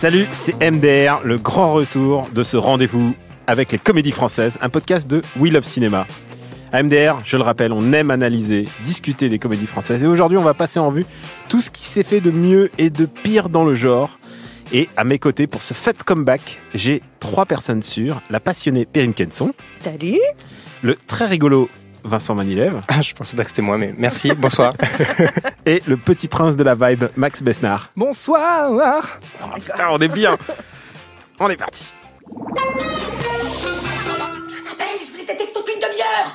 Salut, c'est MDR, le grand retour de ce rendez-vous avec les comédies françaises, un podcast de We Love Cinéma. À MDR, je le rappelle, on aime analyser, discuter des comédies françaises et aujourd'hui on va passer en vue tout ce qui s'est fait de mieux et de pire dans le genre. Et à mes côtés pour ce fait comeback, j'ai trois personnes sûres, la passionnée Perrine Kenson. Salut. Le très rigolo Vincent Manilève. Ah, je pensais pas que c'était moi, mais merci, bonsoir. et le petit prince de la vibe, Max Besnard. Bonsoir oh, on est bien On est parti je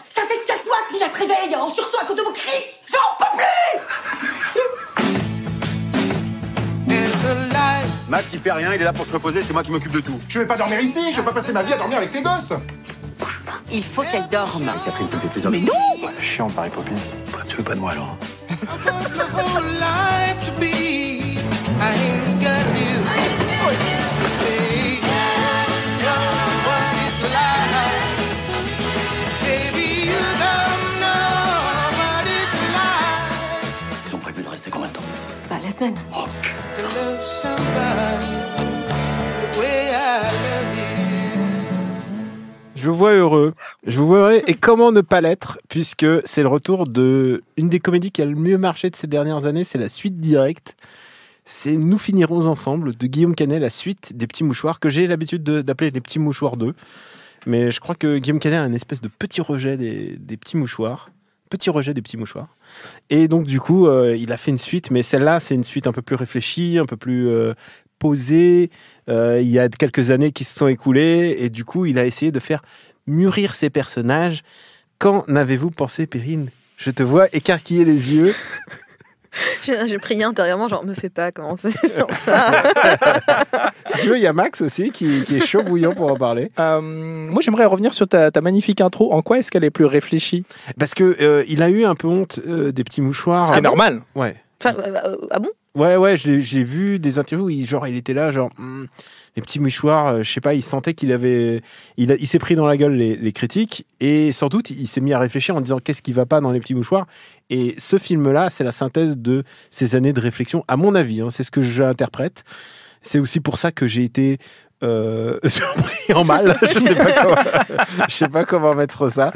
Ça fait quatre fois que se réveille en à cause de vos cris J'en peux plus Max, il fait rien, il est là pour se reposer, c'est moi qui m'occupe de tout. Je vais pas dormir ici, je vais pas passer ma vie à dormir avec tes gosses il faut qu'elle dorme. Catherine, ça me fait plaisir. Mais non ouais, Chiant, Paris Poppins. Bah, tu veux pas de moi, alors hein. Ils ont prévu de rester combien de temps Bah, la semaine. Oh, je vous vois heureux. Je vous vois heureux. Et comment ne pas l'être Puisque c'est le retour de une des comédies qui a le mieux marché de ces dernières années. C'est la suite directe. C'est Nous finirons ensemble de Guillaume Canet, la suite des petits mouchoirs que j'ai l'habitude d'appeler les petits mouchoirs 2. Mais je crois que Guillaume Canet a un espèce de petit rejet des, petits mouchoirs. Petit rejet des petits mouchoirs. Et donc, du coup, euh, il a fait une suite, mais celle-là, c'est une suite un peu plus réfléchie, un peu plus euh, euh, il y a quelques années qui se sont écoulées et du coup, il a essayé de faire mûrir ses personnages. Qu'en avez-vous pensé, Périne, Je te vois écarquiller les yeux. J'ai prié intérieurement, genre, me fais pas commencer sur ça. si tu veux, il y a Max aussi qui, est chaud bouillant pour en parler. Euh, moi, j'aimerais revenir sur ta, magnifique intro. En quoi est-ce qu'elle est plus réfléchie Parce que euh, il a eu un peu honte des petits mouchoirs. c'est ah normal. Ouais. ah bon Ouais, ouais, j'ai vu des interviews où il, genre, il était là, genre, hmm, les petits mouchoirs, euh, je sais pas, il sentait qu'il avait. Il, il s'est pris dans la gueule les, les, critiques, et sans doute, il s'est mis à réfléchir en disant qu'est-ce qui va pas dans les petits mouchoirs. Et ce film-là, c'est la synthèse de ces années de réflexion, à mon avis, hein, c'est ce que j'interprète. C'est aussi pour ça que j'ai été euh, surpris en mal. je, sais pas comment, sais pas comment mettre ça.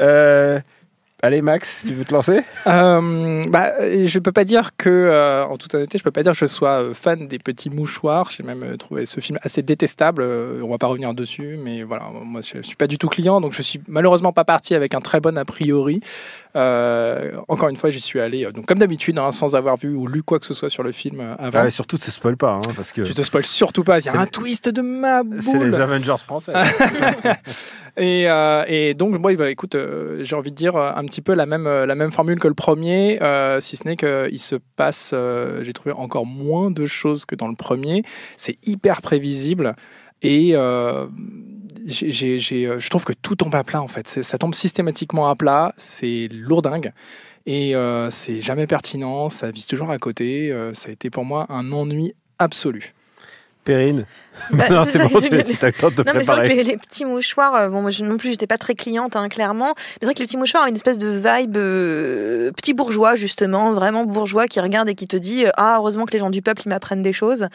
Euh, Allez Max, tu veux te lancer euh, bah, Je peux pas dire que, euh, en toute honnêteté, je peux pas dire que je sois euh, fan des petits mouchoirs. J'ai même euh, trouvé ce film assez détestable. On va pas revenir dessus, mais voilà, moi je suis pas du tout client, donc je suis malheureusement pas parti avec un très bon a priori. Euh, encore une fois, j'y suis allé, euh, donc comme d'habitude, hein, sans avoir vu ou lu quoi que ce soit sur le film euh, avant. Ah surtout, tu te spoil pas, hein, parce que. Tu te spoil surtout pas. Il y a un twist de ma boule. C'est les Avengers français. Hein. et, donc, moi, bah, écoute, j'ai envie de dire un petit peu la même, la même formule que le premier, si ce n'est qu'il se passe, j'ai trouvé encore moins de choses que dans le premier. C'est hyper prévisible. Et euh, euh, je trouve que tout tombe à plat en fait. Ça tombe systématiquement à plat, c'est lourdingue et euh, c'est jamais pertinent, ça vise toujours à côté. ça a été pour moi un ennui absolu. Périne bah, Non, c'est bon, tu de non, préparer. les, les, petits mouchoirs, euh, bon, moi non plus, j'étais pas très cliente, hein, clairement. Mais c'est vrai que les petits mouchoirs ont une espèce de vibe euh, petit bourgeois, justement, vraiment bourgeois qui regarde et qui te dit euh, Ah, heureusement que les gens du peuple, ils m'apprennent des choses.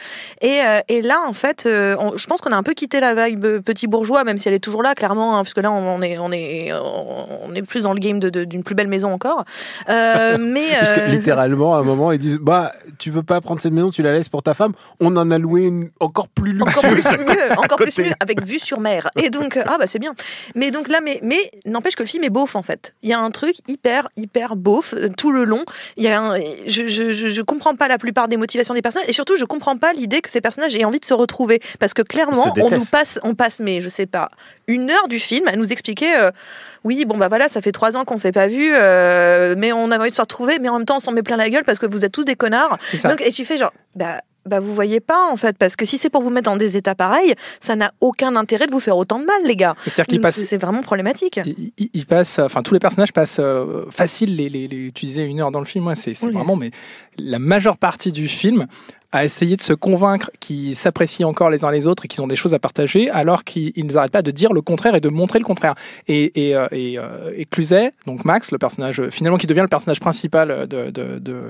Et, et là, en fait, je pense qu'on a un peu quitté la vibe petit bourgeois, même si elle est toujours là, clairement, puisque hein, parce que là, on, est, on, est, on est plus dans le game d'une de, plus belle maison encore. mais, littéralement, à un moment, ils disent Bah, tu veux pas prendre cette maison, tu la laisses pour ta femme, on en a loué une encore plus luxueux. Encore plus mieux, avec vue sur mer. Et donc, euh, ah bah c'est bien. Mais donc là, mais, mais n'empêche que le film est beauf en fait. Il y a un truc hyper, hyper beauf euh, tout le long. Il y je, je, comprends pas la plupart des motivations des personnages et surtout, je comprends pas l'idée que ces personnages aient envie de se retrouver. Parce que clairement, on passe, on passe, mais je sais pas, une heure du film à nous expliquer, euh, oui, bon bah voilà, ça fait trois ans qu'on s'est pas vu, mais on a envie de se retrouver, mais en même temps, on s'en met plein la gueule parce que vous êtes tous des connards. Donc, et tu fais genre, bah bah vous voyez pas en fait parce que si c'est pour vous mettre dans des états pareils, ça n'a aucun intérêt de vous faire autant de mal les gars. C'est vraiment problématique. Il, enfin tous les personnages passent euh, facile les, utiliser une heure dans le film, c'est vraiment mais la majeure partie du film a essayé de se convaincre qu'ils s'apprécient encore les uns les autres et qu'ils ont des choses à partager, alors qu'ils n'arrêtent pas de dire le contraire et de montrer le contraire. Et, et, euh, et, euh, donc Max, le personnage finalement qui devient le personnage principal de,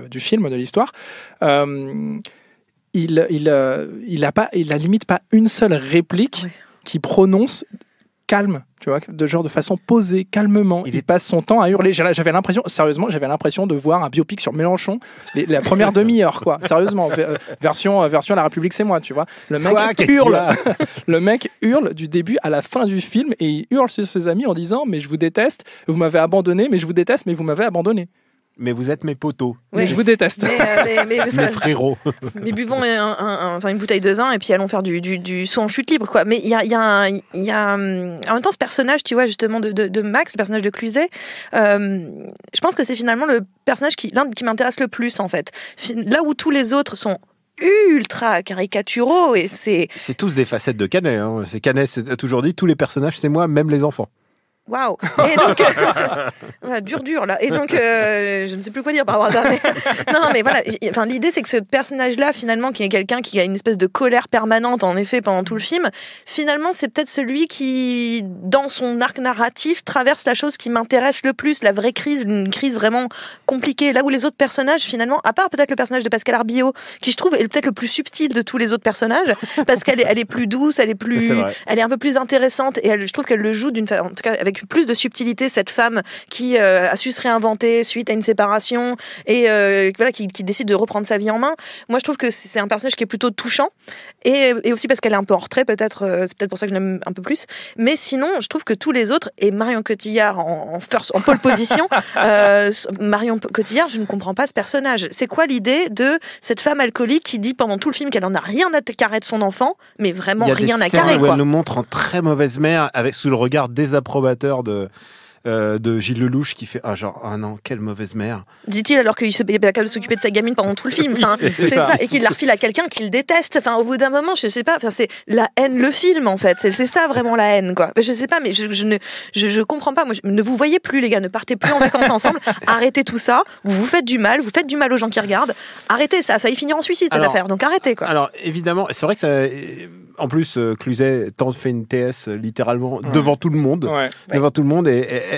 du film, de l'histoire, il n'a euh, pas il a limite pas une seule réplique qui prononce calme, tu vois, de genre de façon posée, calmement. Il, passe son temps à hurler. J'avais l'impression, sérieusement, j'avais l'impression de voir un biopic sur Mélenchon, la première demi-heure, quoi. Sérieusement, euh, version, euh, version La République, c'est moi, tu vois. Le mec hurle, le mec hurle du début à la fin du film et il hurle sur ses amis en disant, mais je vous déteste, vous m'avez abandonné, mais je vous déteste, mais vous m'avez abandonné mais vous êtes mes poteaux. je vous déteste. Mais, euh, mes frérots. Mais buvons une bouteille de vin et puis allons faire du, du, saut en chute libre. Quoi. Mais il y a, y, hum, en même temps, ce personnage, tu vois, justement, de, Max, le personnage de Cluzet, hum, je pense que c'est finalement le personnage qui, qui m'intéresse le plus, en fait. Là où tous les autres sont ultra caricaturaux et c'est c'est tous des facettes de Canet hein. c'est Canet a toujours dit tous les personnages c'est moi même les enfants Waouh Et donc, euh, dur, dur là. Et donc, euh, je ne sais plus quoi dire par rapport à ça. Non, mais voilà. Enfin, l'idée, c'est que ce personnage-là, finalement, qui est quelqu'un qui a une espèce de colère permanente, en effet, pendant tout le film, finalement, c'est peut-être celui qui, dans son arc narratif, traverse la chose qui m'intéresse le plus, la vraie crise, une crise vraiment compliquée. Là où les autres personnages, finalement, à part peut-être le personnage de Pascal Arbillot, qui je trouve est peut-être le plus subtil de tous les autres personnages, parce qu'elle est, elle est plus douce, elle est plus, elle est un peu plus intéressante, et elle, je trouve qu'elle le joue d'une, en tout cas, avec plus de subtilité cette femme qui euh, a su se réinventer suite à une séparation et euh, voilà qui, décide de reprendre sa vie en main. Moi, je trouve que c'est un personnage qui est plutôt touchant et, aussi parce qu'elle est un peu en retrait, peut-être. Euh, c'est peut-être pour ça que je l'aime un peu plus. Mais sinon, je trouve que tous les autres et Marion Cotillard en, first, en pole position. Marion Cotillard, je ne comprends pas ce personnage. C'est quoi l'idée de cette femme alcoolique qui dit pendant tout le film qu'elle en a rien à carrer de son enfant, mais vraiment rien à carrer. Il elle nous montre en très mauvaise mère avec sous le regard désapprobateur de euh, de Gilles Lelouch qui fait ah genre ah non quelle mauvaise mère. Dit-il alors qu'il s'occuper de s'occuper de sa gamine pendant tout le film. c'est ça. et qu'il la refile à quelqu'un qu'il déteste. Enfin au bout d'un moment je sais pas. c'est la haine le film en fait. C'est ça vraiment la haine quoi. Je sais pas mais je, ne je, comprends pas. Moi ne vous voyez plus les gars ne partez plus en vacances ensemble. Arrêtez tout ça. Vous vous faites du mal. Vous faites du mal aux gens qui regardent. Arrêtez ça a failli finir en suicide cette affaire donc arrêtez quoi. Alors évidemment c'est vrai que ça euh, en plus, euh, Cluzet tente fait une TS littéralement devant tout le monde, devant tout le monde, et,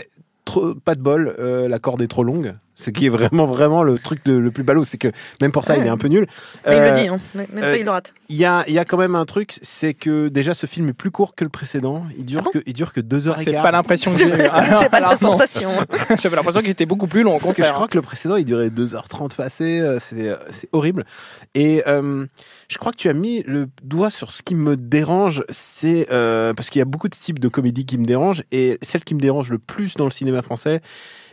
pas de bol, euh, la corde est trop longue. Ce qui est vraiment, vraiment le truc le plus ballot, c'est que même pour ça, il est un peu nul. Bah, il le euh, dit, hein. même ça, il euh, le rate. Il y a, y a quand même un truc, c'est que déjà, ce film est plus court que le précédent. Il dure, ah que, il dure que deux heures ah, C'est pas l'impression que j'ai C'est pas la sensation. J'avais l'impression qu'il était beaucoup plus long. que je crois hein. que le précédent, il durait 2h30 passé. Euh, c'est horrible. Et je crois que tu as mis le doigt sur ce qui me dérange, c'est parce qu'il y a beaucoup de types de comédies qui me dérangent et celle qui me dérange le plus dans le cinéma français,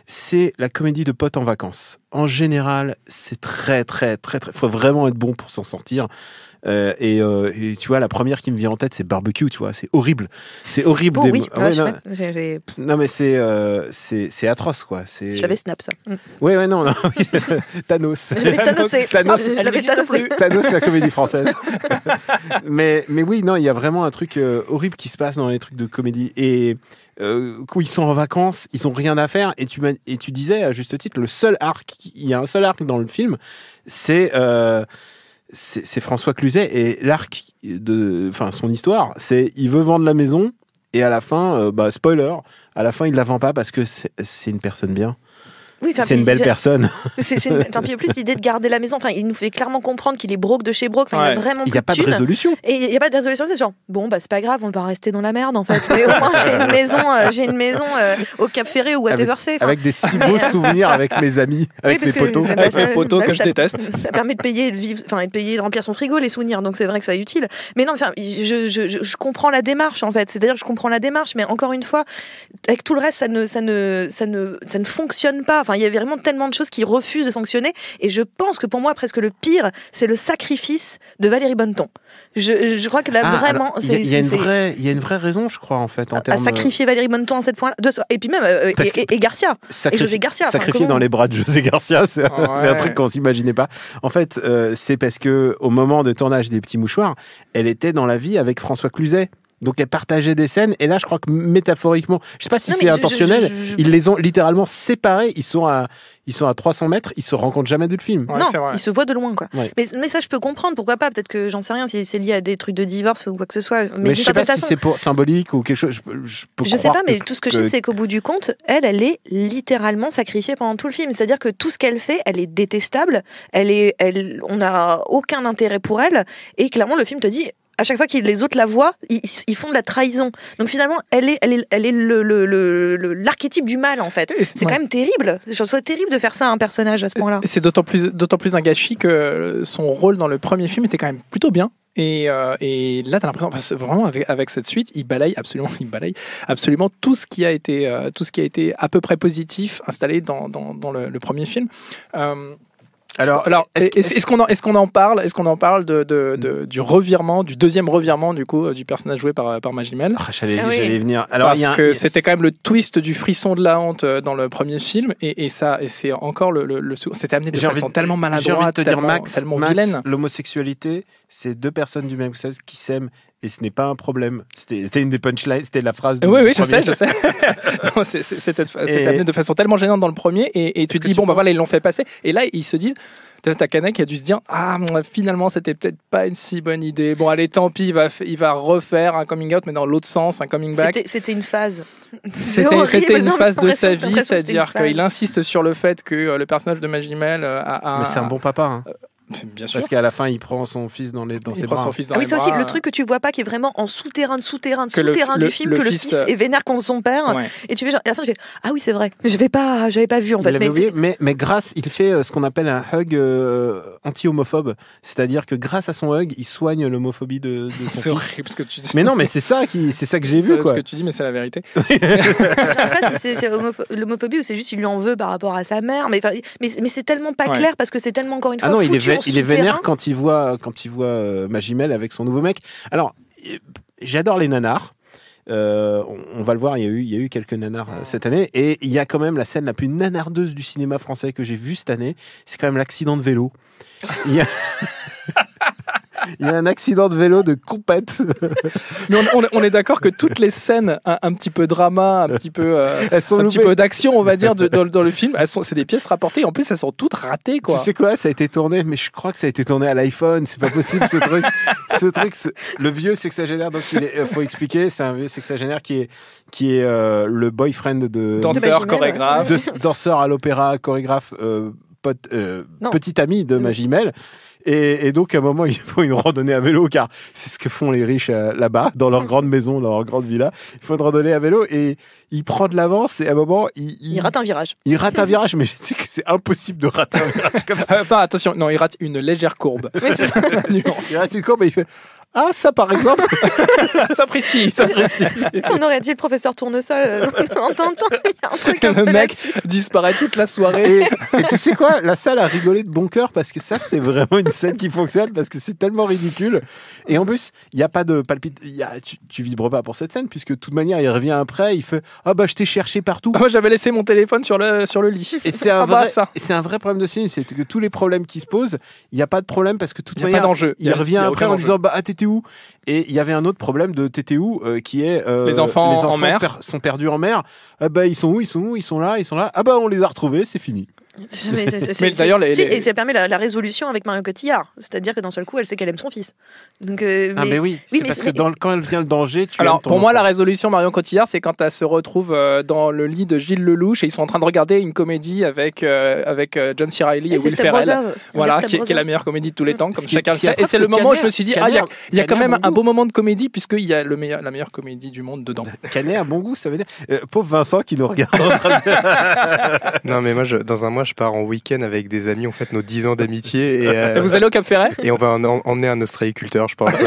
c'est la comédie de potes en vacances. En général, c'est très, très, très, très. Faut vraiment être bon pour s'en sortir. Euh, et, euh, tu vois, la première qui me vient en tête, c'est barbecue. Tu vois, c'est horrible. C'est horrible. oui, non. mais c'est euh, c'est atroce, quoi. J'avais snap ça. Oui, mm. Oui, non, non. Thanos. Thanos, Thanos, Thanos, c'est la comédie française. mais mais oui, non, il y a vraiment un truc euh, horrible qui se passe dans les trucs de comédie et euh, ils sont en vacances, ils ont rien à faire. Et tu, disais à juste titre, le seul arc, il y a un seul arc dans le film, euh, c'est c'est François Cluzet et l'arc de, enfin son histoire, c'est il veut vendre la maison et à la fin, euh, bah spoiler, à la fin il la vend pas parce que c'est une personne bien. c'est une belle personne. C'est Tant pis, plus l'idée de garder la maison. Enfin, il nous fait clairement comprendre qu'il est broke de chez broke. Il vraiment n'y a, pas de résolution. il n'y a pas de résolution. C'est genre, bon, bah, c'est pas grave, on va rester dans la merde, en fait. Mais au moins, j'ai une maison, euh, j'ai une maison euh, au Cap Ferré ou whatever c'est. Avec des si beaux souvenirs avec mes amis, avec mes potos. que je déteste. Ça permet de payer, de vivre, de payer, de remplir son frigo, les souvenirs. Donc, c'est vrai que est utile. Mais non, enfin, je, je, comprends la démarche, en fait. C'est-à-dire, je comprends la démarche, mais encore une fois, avec tout le reste, ça ne, ça ne, ça ne, ça ne fonctionne pas. Enfin, il y a vraiment tellement de choses qui refusent de fonctionner. Et je pense que pour moi, presque le pire, c'est le sacrifice de Valérie Bonneton. Je, crois que là, ah, vraiment, Il y, a une vraie, y a une vraie raison, je crois, en fait, en à, À euh, sacrifier Valérie Bonneton à cette point. Et puis même, euh, et, Garcia. Et José Garcia. Sacrifier dans les bras de José Garcia, c'est un truc qu'on s'imaginait pas. En fait, euh, c'est parce que au moment de tournage des Petits Mouchoirs, elle était dans la vie avec François Cluzet. Donc elle partageait des scènes et là je crois que métaphoriquement, je sais pas si c'est intentionnel, ils les ont littéralement séparés. Ils sont à ils sont à 300 mètres, ils se rencontrent jamais du film. non, ils se voient de loin quoi. Mais, ça je peux comprendre, pourquoi pas Peut-être que j'en sais rien si c'est lié à des trucs de divorce ou quoi que ce soit. Mais, je sais pas si c'est pour symbolique ou quelque chose. Je, peux sais pas, mais tout ce que, je sais c'est qu'au bout du compte, elle elle est littéralement sacrifiée pendant tout le film. C'est-à-dire que tout ce qu'elle fait, elle est détestable. Elle est, elle, on n'a aucun intérêt pour elle et clairement le film te dit à chaque fois que les autres la voient, ils, font de la trahison. Donc finalement, elle est, elle est, elle est le, l'archétype du mal en fait. C'est quand même terrible. Je trouve terrible de faire ça à un personnage à ce point-là. C'est d'autant plus, d'autant plus un gâchis que son rôle dans le premier film était quand même plutôt bien. Et, euh, là, tu as l'impression, vraiment, avec, cette suite, il balaye absolument, il balaye absolument tout ce qui a été, euh, tout ce qui a été à peu près positif installé dans, dans, le, premier film. Euh, alors, alors est-ce est qu'on en, est en, parle Est-ce qu'on en parle de, de, de, mm. du revirement, du deuxième revirement du coup euh, du personnage joué par euh, par Magimel ah, J'allais ah venir. Alors, parce que c'était quand même le twist du frisson de la honte euh, dans le premier film, et, et ça, et c'est encore le, le, c'était amené de façon tellement maladroite, envie de te dire, Max, tellement L'homosexualité, c'est deux personnes du même sexe qui s'aiment ce n'est pas un problème. C'était une des punchlines, c'était la phrase. De, oui, oui, je sais, je sais. c'était de façon tellement gênante dans le premier, et, tu te dis, bon, bah voilà, ils l'ont fait passer. Et là, ils se disent, ta qui a dû se dire ah finalement c'était peut-être pas une si bonne idée bon allez tant pis il va il va refaire un coming out mais dans l'autre sens un coming back c'était une phase c'était une phase de sa vie c'est-à-dire qu'il insiste sur le fait que euh, le personnage de Magimel euh, a, a mais c'est un bon papa hein. Bien sûr. Parce qu'à la fin, il prend son fils dans, les, dans ses bras. fils ah oui, c'est aussi le truc que tu vois pas, qui est vraiment en souterrain de souterrain de souterrain du film, que le fils euh, est vénère contre son père. Et tu fais genre, à la fin, tu fais Ah oui, c'est vrai, je vais pas, j'avais pas vu en fait. Mais, mais, grâce, il fait euh, ce qu'on appelle un hug euh, anti-homophobe. C'est-à-dire que grâce à son hug, il soigne l'homophobie de, son fils. C'est horrible ce que tu dis. Mais non, mais c'est ça, qui, c'est ça que j'ai vu. C'est ce que tu dis, mais c'est la vérité. si c'est l'homophobie ou c'est juste il lui en veut par rapport à sa mère. Mais, mais, mais c'est tellement pas clair parce que c'est tellement encore une ah fois il est vénère quand il voit, quand il voit euh, Magimel avec son nouveau mec. Alors, euh, j'adore les nanars. Euh, on, va le voir, il y a eu, il y a eu quelques nanars euh, cette année. Et il y a quand même la scène la plus nanardeuse du cinéma français que j'ai vue cette année. C'est quand même l'accident de vélo. il y il y a un accident de vélo de compète. Mais on, est d'accord que toutes les scènes, un, un, petit peu drama, un petit peu, euh, elles sont un petit peu d'action, on va dire, dans, le film, elles sont, c'est des pièces rapportées. En plus, elles sont toutes ratées, quoi. Tu sais quoi, ça a été tourné, mais je crois que ça a été tourné à l'iPhone. C'est pas possible, ce truc. ce truc, le vieux sexagénaire, donc il euh, faut expliquer, c'est un vieux sexagénaire qui est, qui est euh, le boyfriend de danseur, chorégraphe, danseur à l'opéra, chorégraphe. pote, petite amie de Magimel et, et, donc, à un moment, il faut une randonnée à vélo, car c'est ce que font les riches euh, là-bas, dans leur grande maison, dans leur grande villa. Ils font une randonnée à vélo et il prend de l'avance et à un moment, il, il, rate un virage. Il rate un virage, mais je sais que c'est impossible de rater un virage comme ça. Attends, attention, non, il rate une légère courbe. Mais la Nuance. Il rate une courbe et il fait ah, ça par exemple ça On aurait dit le professeur Tournesol euh, en tentant, il un truc Le mec disparaît toute la soirée. Et, tu sais quoi La salle a rigolé de bon cœur parce que ça, c'était vraiment une scène qui fonctionne parce que c'est tellement ridicule. Et en plus, il n'y a pas de palpite. tu, tu, vibres pas pour cette scène puisque de toute manière, il revient après. Il fait Ah bah, je t'ai cherché partout. Ah, moi j'avais laissé mon téléphone sur le, sur le lit. Et c'est un, ah bah, vrai, c'est un vrai problème de scène C'est que tous les problèmes qui se posent, il n'y a pas de problème parce que de toute y manière, il, revient après en disant Bah, ah, et il y avait un autre problème de TTU euh, qui est euh, les enfants, sont perdus en mer. Ah bah ils sont où Ils sont où Ils sont là Ils sont là. Ah bah on les a retrouvés, c'est fini. Mais, d'ailleurs, les... et ça permet la, résolution avec Marion Cotillard, c'est-à-dire que d'un seul coup, elle sait qu'elle aime son fils. Donc, mais... Euh, ah mais oui, c'est parce que dans le, quand elle vient le danger, tu alors pour moi la résolution Marion Cotillard, c'est quand elle se retrouve euh, dans le lit de Gilles Lelouch et ils sont en train de regarder une comédie avec euh, avec John C. et, Will Ferrell, voilà, qui, est la meilleure comédie de tous les mm. temps, comme chacun Et c'est le moment où je me suis dit, ah il y, a, quand même un beau moment de comédie puisqu'il y a le meilleur, la meilleure comédie du monde dedans. Canet a bon goût, ça veut dire pauvre Vincent qui nous regarde. non mais moi dans un mois je pars en week-end avec des amis, on fait nos 10 ans d'amitié. Et, euh, vous allez au Cap Ferret Et on va emmener un ostréiculteur, je pense.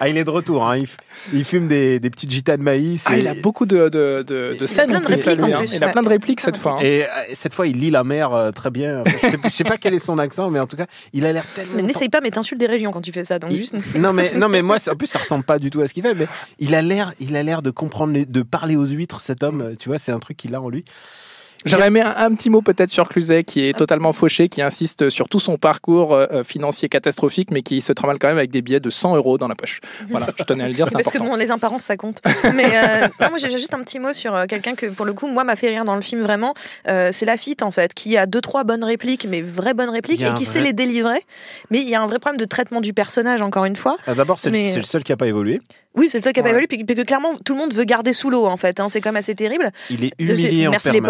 Ah, il est de retour, hein. il, fume des, petites gitas de maïs. Ah, il a beaucoup de, de, scènes. Il a plein de répliques, hein. Il a plein de répliques cette ah, fois. Hein. Et euh, cette fois, il lit la mer euh, très bien. Je sais, pas quel est son accent, mais en tout cas, il a l'air tellement. Mais n'essaye pas, mais t'insultes des régions quand tu fais ça. Non mais non mais moi, en plus, ça ressemble pas du tout à ce qu'il fait. Mais il a l'air, il a l'air de comprendre, de parler aux huîtres. Cet homme, tu vois, c'est un truc qu'il a en lui. J'aurais aimé un, petit mot peut-être sur Cluzet qui est totalement fauché, qui insiste sur tout son parcours euh, euh, financier catastrophique, mais qui se travaille quand même avec des billets de 100 euros dans la poche. Voilà, je tenais à le dire. Parce important. que bon, les apparences, ça compte. Mais euh, moi j'ai juste un petit mot sur quelqu'un que pour le coup moi m'a fait rire dans le film vraiment. c'est Lafitte en fait, qui a deux trois bonnes répliques, mais vraies bonnes répliques, et qui sait les délivrer. Mais il y a un vrai problème de traitement du personnage encore une fois. Ah, d'abord c'est le seul qui a pas évolué. Oui, c'est le seul qui a pas évolué, puis, que clairement tout le monde veut garder sous l'eau en fait. Hein. c'est quand même assez terrible. Il est humilié en en Merci les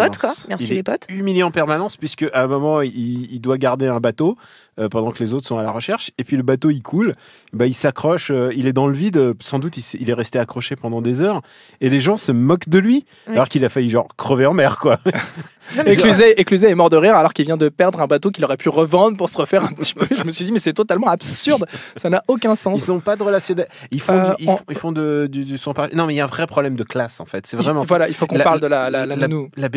potes, il est Humilié en permanence puisque à un moment il doit garder un bateau. Euh, pendant que les autres sont à la recherche. Et puis le bateau, il coule, bah, il s'accroche, euh, il est dans le vide, sans doute il, est resté accroché pendant des heures. Et les gens se moquent de lui, alors qu'il a failli genre crever en mer, quoi. Éclusé est mort de rire alors qu'il vient de perdre un bateau qu'il aurait pu revendre pour se refaire un petit peu. Je me suis dit, mais c'est totalement absurde, ça n'a aucun sens. Ils n'ont pas de relation. Ils font, euh, du, ils, font de, du, son Non, mais il y a un vrai problème de classe, en fait. C'est vraiment. Il, voilà, il faut qu'on parle de la, la, la, la,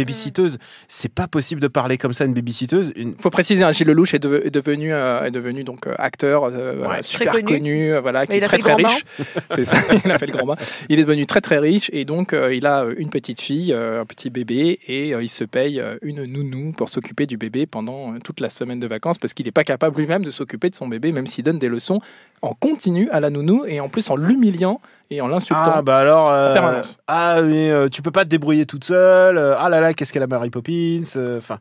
C'est pas possible de parler comme ça à une sitteuse Il Faut préciser, hein, Gilles Lelouch est devenu euh, est devenu donc euh, acteur euh, super connu, voilà, qui est très très riche. C'est ça, il a fait le grand bain. Il est devenu très très riche et donc il a une petite fille, un petit bébé et il se paye une nounou pour s'occuper du bébé pendant toute la semaine de vacances parce qu'il n'est pas capable lui-même de s'occuper de son bébé, même s'il donne des leçons en continu à la nounou et en plus en l'humiliant et en l'insultant. Ah bah alors, ah mais tu peux pas te débrouiller toute seule. ah là là, qu'est-ce qu'elle a Marie Poppins. Enfin,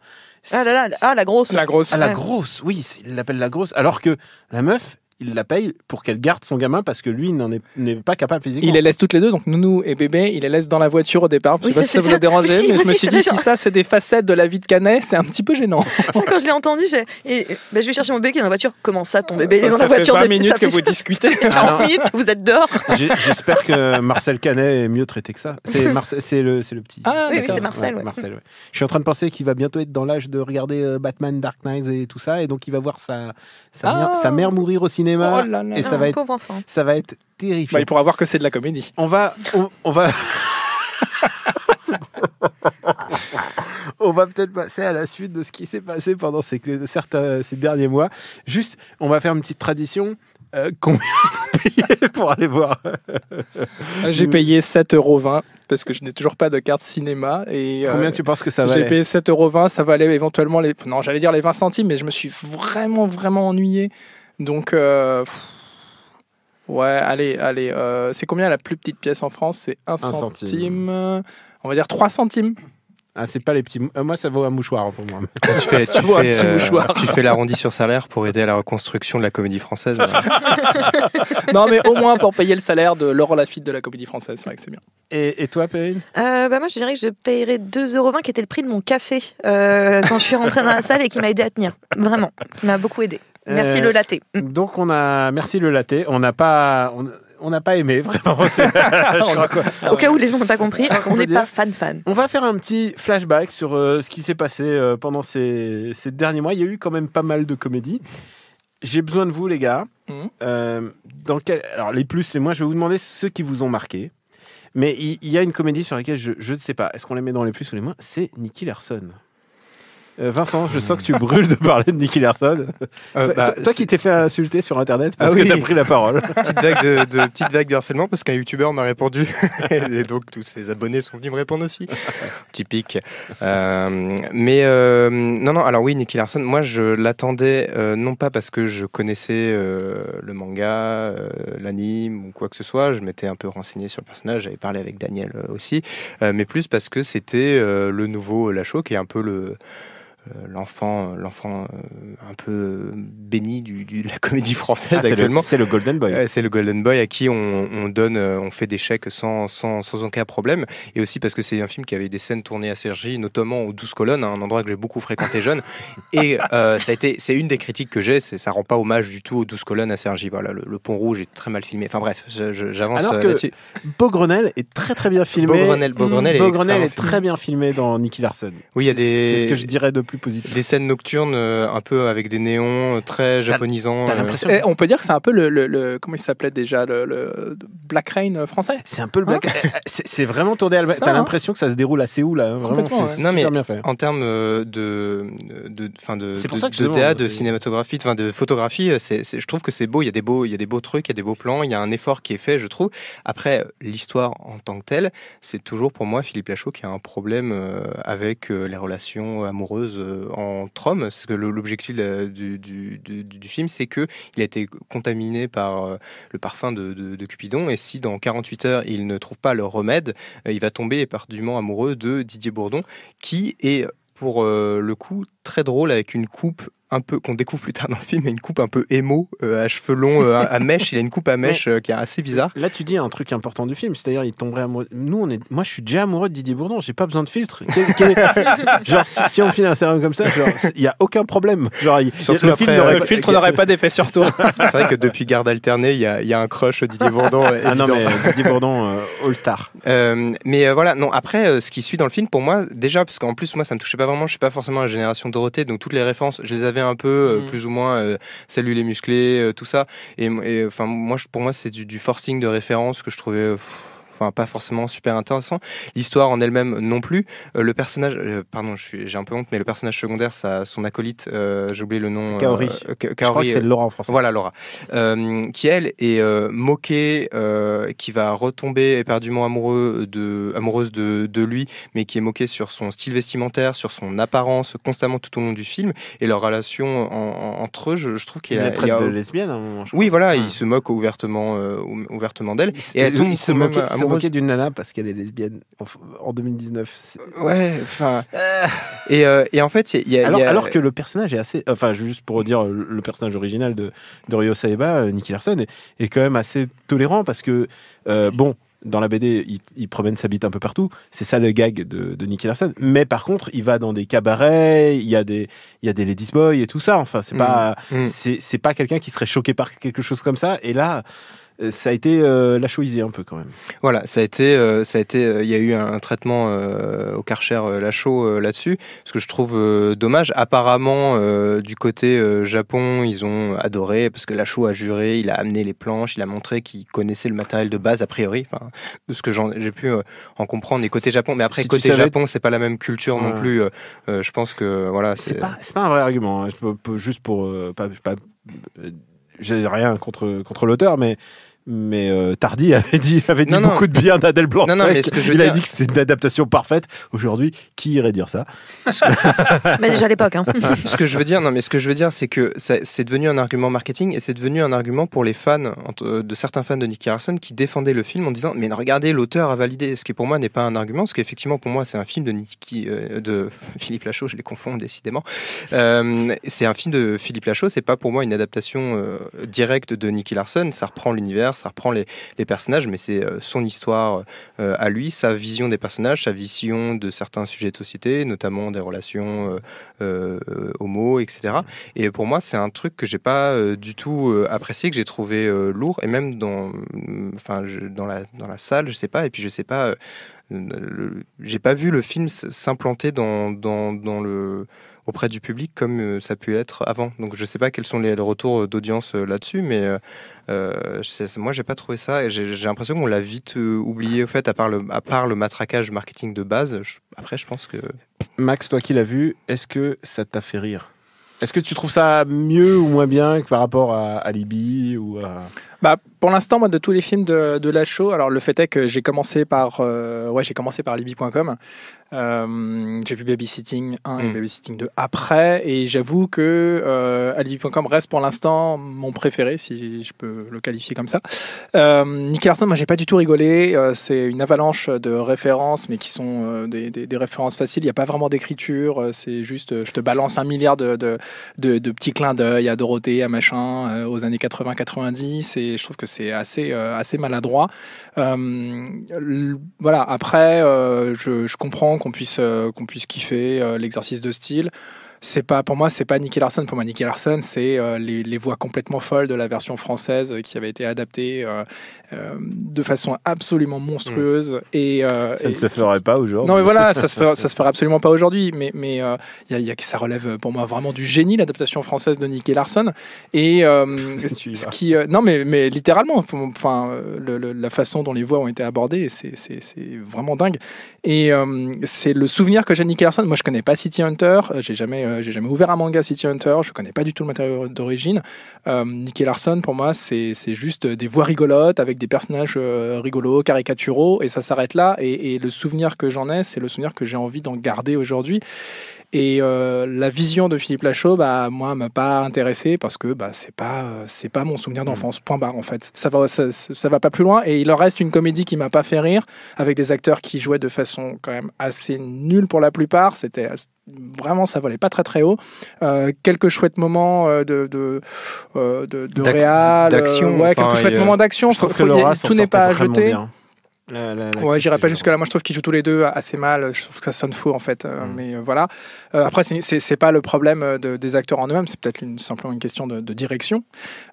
ah, ah la grosse. La grosse. Ah, la grosse, oui, il l'appelle la grosse. Alors que la meuf, il la paye pour qu'elle garde son gamin parce que lui n'en est, n'est pas capable physiquement. Il les laisse toutes les deux, donc Nounou et bébé, il les laisse dans la voiture au départ. Je ne sais pas si ça vous a dérangé, mais, je me suis dit, si ça c'est des facettes de la vie de Canet, c'est un petit peu gênant. quand je l'ai entendu, j'ai... Et, ben, je vais chercher mon bébé qui est dans la voiture. Comment ça, ton bébé est dans la voiture minutes ça que vous discutez. 40 ah minutes que vous êtes dehors. J'espère que Marcel Canet est mieux traité que ça. C'est, c'est, le, c'est le, petit. Ah, oui, c'est Marcel. Marcel Je suis en train de penser qu'il va bientôt être dans l'âge de regarder euh, Batman, Dark Knight et tout ça, et donc il va voir sa, sa, mère, ah. mourir au cinéma. Oh et ça ah, va être, ça va être terrifiant. Bah, il pourra voir que c'est de la comédie. On va, on, va. on va peut-être passer à la suite de ce qui s'est passé pendant ces, certains, ces derniers mois. Juste, on va faire une petite tradition. Euh, combien payé pour aller voir ah, J'ai payé 7,20 euros parce que je n'ai toujours pas de carte cinéma. Et, euh, combien tu penses que ça va J'ai payé 7,20 euros, ça aller éventuellement les. Non, j'allais dire les 20 centimes, mais je me suis vraiment, vraiment ennuyé. Donc, euh, ouais, allez, allez. Euh, c'est combien la plus petite pièce en France C'est 1 centime. On va dire 3 centimes. Ah, c'est pas les petits. Euh, moi, ça vaut un mouchoir hein, pour moi. Tu fais, l'arrondi sur salaire pour aider à la reconstruction de la comédie française. Non, mais au moins pour payer le salaire de Laurent Lafitte de la Comédie Française. C'est vrai que c'est bien. Et, toi, Perrine bah moi, je dirais que je paierais 2,20€ qui était le prix de mon café quand je suis rentrée dans la salle et qui m'a aidé à tenir. Vraiment, qui m'a beaucoup aidé. Merci le euh, Laté. Mm. Donc on a merci le Laté. On n'a pas on n'a pas aimé vraiment. Au cas où les gens n'ont pas compris, on n'est pas fan fan. On va faire un petit flashback sur euh, ce qui s'est passé euh, pendant ces, derniers mois. Il y a eu quand même pas mal de comédies. J'ai besoin de vous les gars. Mm. dans lequel, alors les plus les moins, je vais vous demander ceux qui vous ont marqué. Mais il y, a une comédie sur laquelle je, je ne sais pas. Est-ce qu'on les met dans les plus ou les moins C'est Nicky Larson. Euh, Vincent, je sens que tu brûles de parler de Nicky Larson. Euh, toi, bah, qui t'es fait insulter sur Internet parce ah que t'as pris la parole. petite vague de, petite vague harcèlement parce qu'un youtubeur m'a répondu. Et donc tous ses abonnés sont venus me répondre aussi. Typique. Euh, mais non, non, alors oui, Nicky Larson, moi je l'attendais non pas parce que je connaissais le manga, l'anime ou quoi que ce soit. Je m'étais un peu renseigné sur le personnage, j'avais parlé avec Daniel aussi. mais plus parce que c'était le nouveau Lachaud qui est un peu le euh, l'enfant euh, l'enfant euh, un peu béni du, de la comédie française ah, actuellement. C'est le, Golden Boy. c'est le Golden Boy à qui on, donne, on fait des chèques sans, sans, sans aucun problème. Et aussi parce que c'est un film qui avait des scènes tournées à Sergi, notamment aux 12 colonnes, hein, un endroit que j'ai beaucoup fréquenté jeune. Et ça a été, c'est une des critiques que j'ai, ça rend pas hommage du tout aux 12 colonnes à Sergi. Voilà, le, pont rouge est très mal filmé. Enfin bref, j'avance Beau Grenelle est très très bien filmé. est, est, très bien filmé dans Nicky Larson. Oui, il y a des. C'est ce que je dirais de plus positif. Des scènes nocturnes euh, un peu avec des néons euh, très japonisants. Euh, eh, on peut dire que c'est un peu le, comment il s'appelait déjà le, Black Rain français. C'est un peu le Black. Hein eh, eh, c'est vraiment tourné à T'as hein. l'impression que ça se déroule à Séoul là. Hein, vraiment, c'est mais En termes de de fin de pour ça que de, de cinématographie, de, de photographie, je trouve que c'est beau. Il y a des beaux il y a des beaux trucs, il y a des beaux plans, il y a un effort qui est fait, je trouve. Après l'histoire en tant que telle, c'est toujours pour moi Philippe Lachaud qui a un problème avec les relations amoureuses euh, en hommes, parce que l'objectif du, film, c'est que il a été contaminé par euh, le parfum de, de, Cupidon, et si dans 48 heures il ne trouve pas le remède, euh, il va tomber éperdument amoureux de Didier Bourdon, qui est pour le coup très drôle avec une coupe un peu qu'on découvre plus tard dans le film, a une coupe un peu émo, euh, à cheveux longs, euh, à mèche. Il a une coupe à mèche euh, qui est assez bizarre. Là, tu dis un truc important du film, c'est-à-dire il tomberait amoureux. Nous, on est, moi, je suis déjà amoureux de Didier Bourdon. J'ai pas besoin de filtre. genre, si, on file un sérum comme ça, il y a aucun problème. Genre, le, filtre n'aurait pas d'effet sur toi. C'est vrai que depuis Garde alternée, il y, y a, un crush Didier Bourdon. ah non, mais Didier Bourdon, all star. mais voilà, non. Après, ce qui suit dans le film, pour moi, déjà, parce qu'en plus, moi, ça me touchait pas vraiment. Je suis pas forcément la génération Dorothée, donc toutes les références, je les avais un peu, euh, mm. plus ou moins, euh, salut les musclés, euh, tout ça. Et enfin, moi, pour moi, c'est du, forcing de référence que je trouvais pas forcément super intéressant. L'histoire en elle-même non plus. Euh, le personnage, euh, pardon, j'ai un peu honte, mais le personnage secondaire, ça, son acolyte, euh, j'ai oublié le nom. Kaori. Je crois que c'est Laura en français. Voilà Laura, qui elle est moquée, qui va retomber éperdument amoureux de, amoureuse de, de lui, mais qui est moquée sur son style vestimentaire, sur son apparence constamment tout au long du film et leur relation entre eux. Je, trouve qu'il y a, il y a... de lesbienne à un moment. oui, voilà, il ah. se moque ouvertement, ouvertement d'elle. Et il, il se moque, provoqué d'une nana parce qu'elle est lesbienne en, 2019. Ouais, enfin. et, euh, et, en fait, il y, a. Alors, que le personnage est assez. Enfin, juste pour dire, le personnage original de, de Ryo Saeba, euh, Nicky Larson, est, est, quand même assez tolérant parce que, euh, bon, dans la BD, il, promène sa bite un peu partout. C'est ça le gag de, de Nicky Larson. Mais par contre, il va dans des cabarets, il y a des, il y a des ladies boys et tout ça. Enfin, c'est mm. pas, mm. c'est pas quelqu'un qui serait choqué par quelque chose comme ça. Et là, euh, ça a été euh, lachoisé un peu quand même. Voilà, ça a été, euh, ça a été, euh, il y a eu un, traitement au Karcher Lachaud là-dessus, ce que je trouve dommage. Apparemment, du côté Japon, ils ont adoré parce que Lachaud a juré, il a amené les planches, il a montré qu'il connaissait le matériel de base a priori, enfin, ce que j'ai pu en comprendre. Et côté Japon, mais après côté Japon, c'est pas la même culture non plus. je pense que voilà, c'est pas, pas un vrai argument. Hein. Juste pour pas, pas j'ai rien contre contre l'auteur, mais mais tardi euh, Tardy avait dit, avait dit beaucoup de bien d'Adèle blanc que Il a dit que c'était une adaptation parfaite. Aujourd'hui, qui irait dire ça Mais bah, déjà à l'époque. Hein. ce que je veux dire, non, mais ce que je veux dire, c'est que c'est devenu un argument marketing et c'est devenu un argument pour les fans euh, de certains fans de Nicky Larson qui défendaient le film en disant mais regardez, l'auteur a validé. Ce qui pour moi n'est pas un argument, parce qu'effectivement pour moi c'est un film de Nicky, euh, de Philippe Lachaud, je les confonds décidément. c'est un film de Philippe Lachaud, c'est pas pour moi une adaptation directe de Nicky Larson. Ça reprend l'univers ça reprend les, les personnages, mais c'est euh, son histoire euh, à lui, sa vision des personnages, sa vision de certains sujets de société, notamment des relations euh, homo, etc. Et pour moi, c'est un truc que j'ai pas du tout apprécié, que j'ai trouvé lourd, et même dans, mm, enfin, dans la, dans la salle, je sais pas, et puis je sais pas, j'ai pas vu le film s'implanter dans, dans, dans le auprès du public comme euh, ça a pu être avant. Donc je ne sais pas quels sont les retours euh, d'audience euh, là-dessus, mais euh, moi j'ai pas trouvé ça et j'ai l'impression qu'on l'a vite oublié au fait, à part, le, à part le matraquage marketing de base. après, je pense que. Max, toi qui l'as vu, est-ce que ça t'a fait rire est-ce que tu trouves ça mieux ou moins bien que par rapport à, Alibi Libye ou à... Bah, pour l'instant, moi, de tous les films de, la show alors le fait est que j'ai commencé par, euh, ouais, j'ai commencé par Libby.com. Euh, j'ai vu Babysitting 1 et mm. Babysitting 2 après, et j'avoue que euh, Alibi.com reste pour l'instant mon préféré, si je peux le qualifier comme ça. Euh, Nicky Larson, moi j'ai pas du tout rigolé, c'est une avalanche de références, mais qui sont des, références faciles, il n'y a pas vraiment d'écriture, c'est juste je te balance un milliard de, de, de, de petits clins d'œil à Dorothée, à machin, aux années 80-90, et je trouve que c'est assez, euh, maladroit. Euh, voilà, après, euh, je, je, comprends qu'on puisse, qu'on puisse kiffer l'exercice de style c'est pas pour moi c'est pas Nicky Larson pour moi Nicky Larson c'est euh, les, les, voix complètement folles de la version française euh, qui avait été adaptée euh, de façon absolument monstrueuse mm. et ça ne se ferait pas aujourd'hui non mais voilà ça se ça se ferait absolument pas aujourd'hui mais mais il y ça relève pour moi vraiment du génie l'adaptation française de Nicky Larson et ce qui non mais mais littéralement enfin la façon dont les voix ont été abordées c'est vraiment dingue et c'est le souvenir que j'ai de Nicky Larson moi je connais pas City Hunter j'ai jamais euh, j'ai jamais ouvert un manga City Hunter, je connais pas du tout le matériel d'origine. Euh, Nicky Larson, pour moi, c'est juste des voix rigolotes avec des personnages euh, rigolos, caricaturaux, et ça s'arrête là. et, le souvenir que j'en ai, c'est le souvenir que j'ai envie d'en garder aujourd'hui. Et euh, la vision de Philippe Lachaud, bah, moi, m'a pas intéressé parce que bah, c'est pas euh, c'est pas mon souvenir mm. d'enfance. Point barre, en fait. Ça va ça, ça, va pas plus loin. Et il en reste une comédie qui m'a pas fait rire, avec des acteurs qui jouaient de façon quand même assez nulle pour la plupart. C'était euh, vraiment ça volait pas très très haut. quelques chouettes moments de de de, de d'action, ouais, quelques chouettes moments d'action. que Tout n'est pas à jeter j'irai pas jusque là. Moi, je trouve qu'ils jouent tous les deux assez mal. Je trouve que ça sonne faux en fait. Euh, mm. Mais euh, voilà. Euh, après, c'est pas le problème des acteurs en eux-mêmes. C'est peut-être simplement une question de, direction.